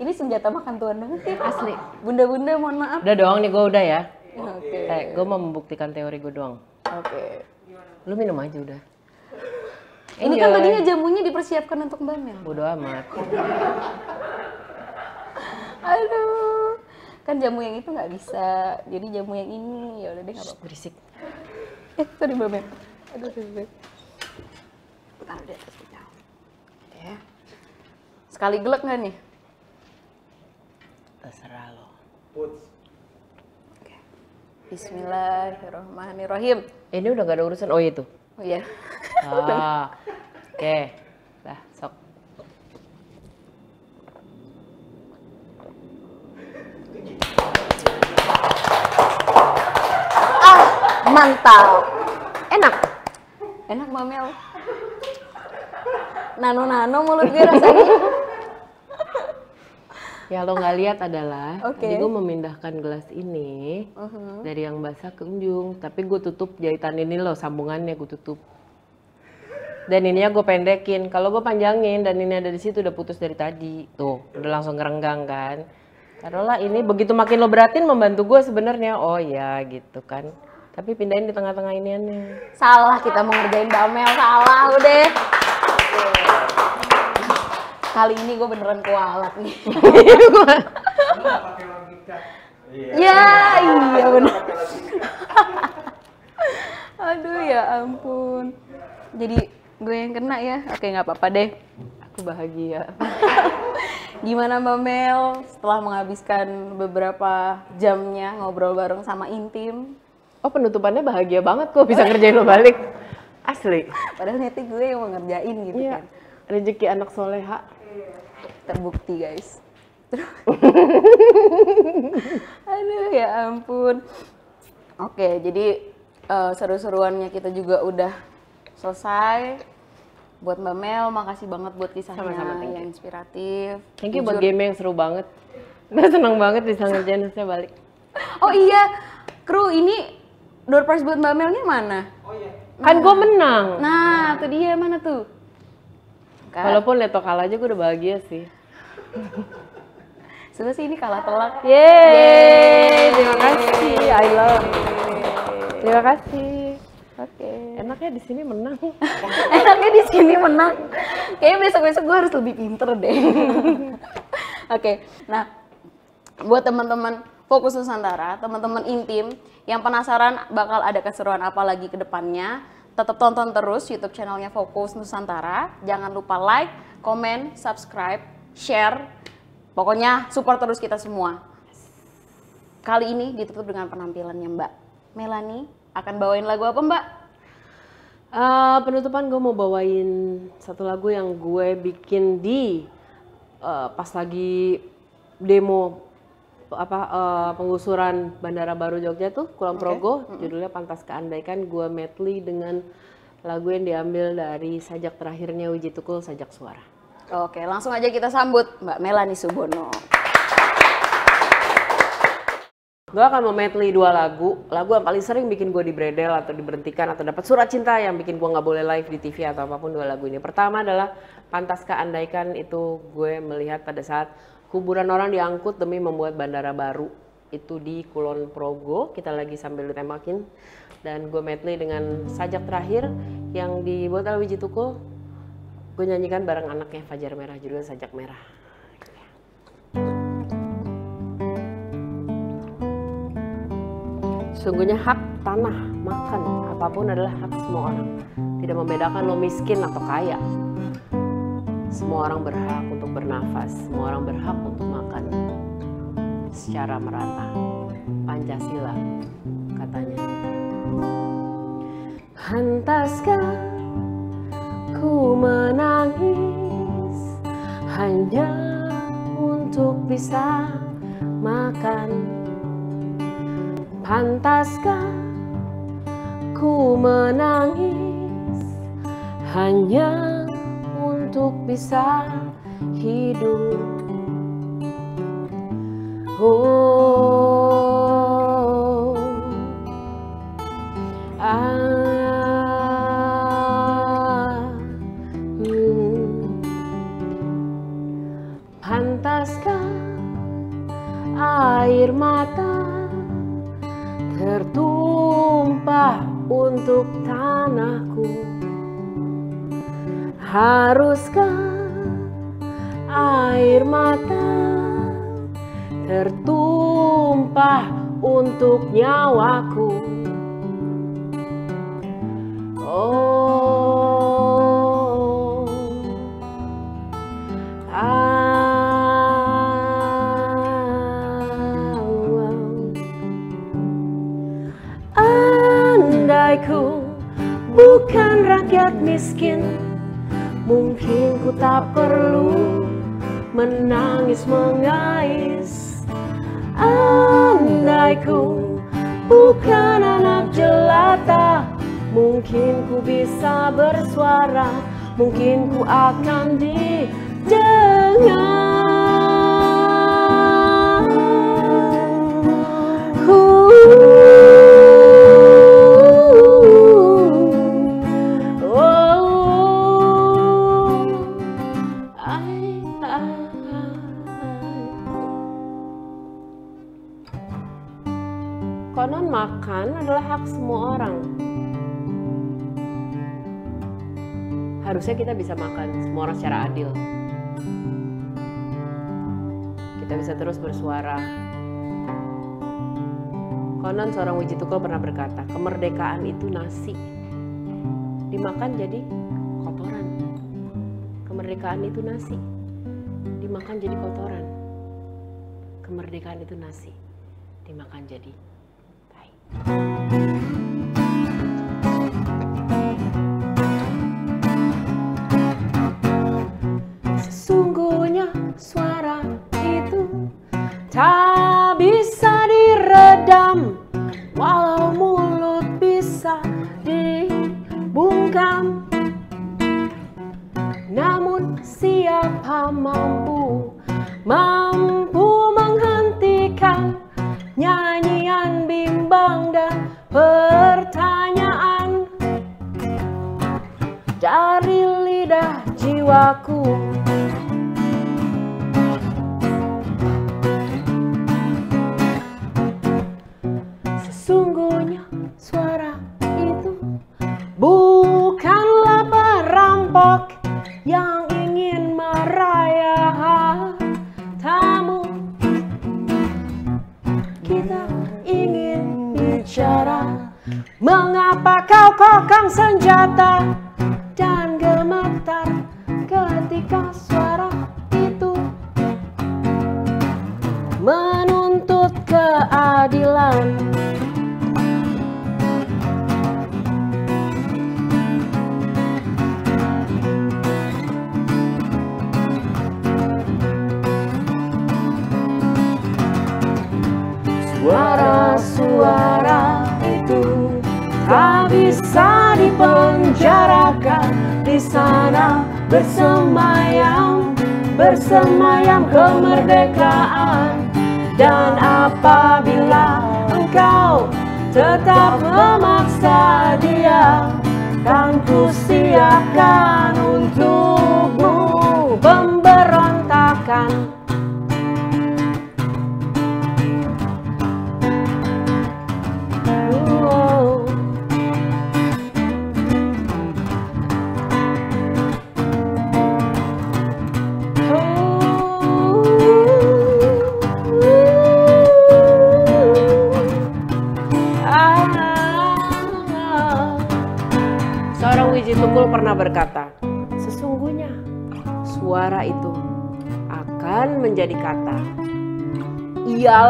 S3: Ini senjata makan tuan banget sih. Asli. Bunda-bunda mohon maaf. Udah doang nih gue udah ya.
S1: Oke. Okay. Eh, gue mau membuktikan teori gue doang.
S3: Oke. Okay.
S1: Lu minum aja udah. Ini kan tadinya
S3: jamunya dipersiapkan untuk Mbak Mel.
S1: Bodo amat.
S3: Aduh. Kan jamu yang itu nggak bisa. Jadi jamu yang ini ya udah deh nggak Berisik. Eh, sorry Mbak Mel. Aduh, aduh, aduh. deh Sekali gelek nggak nih?
S2: Terserah lo.
S3: Okay. Bismillahirrahmanirrahim.
S1: Ini udah gak ada urusan oh iya itu. Oh iya. Ah, oke. Okay.
S2: Nah, sok.
S3: Ah, mantap. Enak. Enak Mamel. Nano-nano mulut gue rasanya
S1: ya lo nggak lihat adalah okay. jadi gue memindahkan gelas ini uh -huh. dari yang basah ke ujung tapi gue tutup jahitan ini loh sambungannya gue tutup dan ininya gue pendekin kalau gue panjangin dan ini ada di situ udah putus dari tadi tuh udah langsung ngerenggang kan taruhlah ini begitu makin lo beratin membantu gue sebenarnya oh ya gitu kan tapi pindahin di tengah-tengah iniannya. Salah kita mau ngerjain Damel,
S3: salah
S1: udah
S3: kali ini gue beneran kualat nih.
S2: Iya, ya, iya benar.
S3: Aduh ya ampun. Jadi gue yang kena ya. Oke nggak apa-apa deh.
S1: Aku bahagia.
S3: Gimana Mbak Mel setelah menghabiskan beberapa jamnya ngobrol bareng sama Intim?
S1: Oh penutupannya bahagia banget kok bisa ngerjain lo balik. Asli. Padahal nanti gue yang mau ngerjain gitu yeah. kan. Rezeki anak soleha terbukti guys
S3: aduh ya ampun oke jadi uh, seru-seruannya kita juga udah selesai buat Mbak Mel makasih banget buat kisahnya Sama-sama, yang inspiratif thank you buat game
S1: yang seru banget Nah, senang banget bisa ngerjain saya balik.
S3: Oh iya, kru ini door
S1: prize buat Mbak Melnya mana? Oh iya. Kan gue nah. menang. Nah,
S3: nah, tuh dia mana tuh?
S1: Walaupun Leto kalah aja gue udah bahagia sih. Sebenernya sih ini kalah telak. Yeay. Yeay. Terima kasih. I love.
S2: Yeay.
S3: Terima
S1: kasih. Oke. Okay. Enaknya di sini menang. Enaknya di sini menang.
S3: Kayaknya besok-besok gue harus lebih pinter deh. Oke. Okay. Nah, buat teman-teman fokus Nusantara, teman-teman intim yang penasaran bakal ada keseruan apa lagi ke depannya, Tetap tonton terus YouTube channelnya Fokus Nusantara. Jangan lupa like, comment, subscribe, share. Pokoknya support terus kita semua. Kali ini ditutup dengan penampilannya Mbak Melani. Akan bawain lagu apa Mbak?
S2: Uh,
S1: penutupan gue mau bawain satu lagu yang gue bikin di uh, pas lagi demo apa uh, penggusuran Bandara Baru Jogja tuh Kulon okay. Progo mm judulnya Pantas Keandaikan gua medley dengan lagu yang diambil dari sajak terakhirnya Uji Tukul sajak suara.
S3: Oke, langsung aja kita sambut Mbak Melani Subono.
S1: Gue akan medley dua lagu. Lagu yang paling sering bikin gue dibredel atau diberhentikan atau dapat surat cinta yang bikin gue nggak boleh live di TV atau apapun dua lagu ini. Pertama adalah Pantaskah Andaikan itu gue melihat pada saat kuburan orang diangkut demi membuat bandara baru itu di Kulon Progo kita lagi sambil ditembakin dan gue medley dengan sajak terakhir yang dibuat oleh Wiji Tukul gue nyanyikan bareng anaknya Fajar Merah judul sajak merah Sungguhnya hak tanah, makan, apapun adalah hak semua orang. Tidak membedakan lo miskin atau kaya, semua orang berhak untuk bernafas, semua orang berhak untuk makan secara merata. Pancasila katanya.
S2: Hentaskah ku menangis hanya untuk bisa makan? Pantaskah ku menangis hanya untuk bisa hidup. Oh, ah, hmm. pantaskah air mata tertumpah untuk tanah? Haruskah air mata tertumpah untuk nyawaku? Oh, ah, ku bukan rakyat miskin Mungkin ku tak perlu menangis mengais Andai ku bukan anak jelata Mungkin ku bisa bersuara Mungkin ku akan didengar
S1: Konon makan adalah hak semua orang. Harusnya kita bisa makan semua orang secara adil. Kita bisa terus bersuara. Konon seorang Wijitukul pernah berkata, kemerdekaan itu nasi. Dimakan jadi kotoran. Kemerdekaan itu nasi. Dimakan jadi kotoran kemerdekaan itu nasi dimakan jadi Thank you.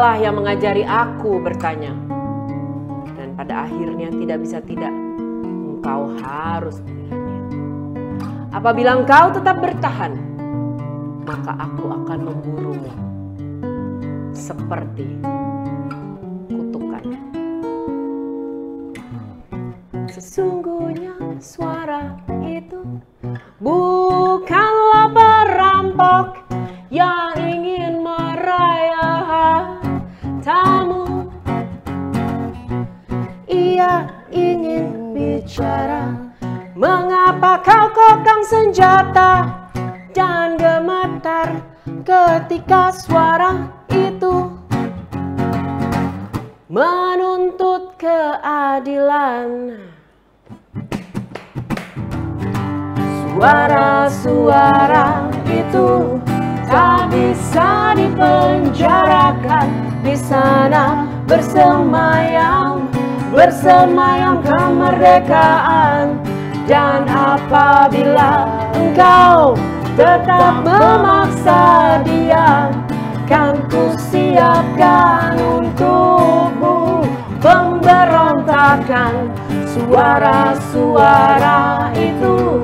S1: Allah yang mengajari aku bertanya. Dan pada akhirnya tidak bisa tidak, engkau harus melihatnya. Apabila engkau tetap bertahan, maka aku akan memburumu. Seperti
S2: suara-suara itu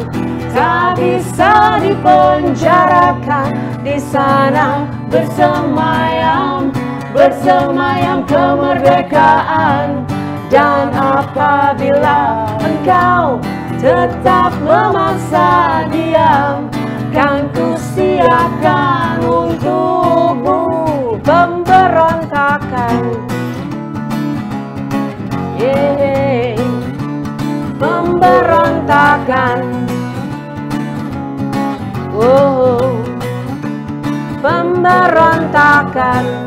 S2: tak bisa dipenjarakan di sana bersemayam bersemayam kemerdekaan dan apabila engkau tetap memaksa diam kan ku siapkan untukmu pemberontakan yeah. akan oh, pemberontakan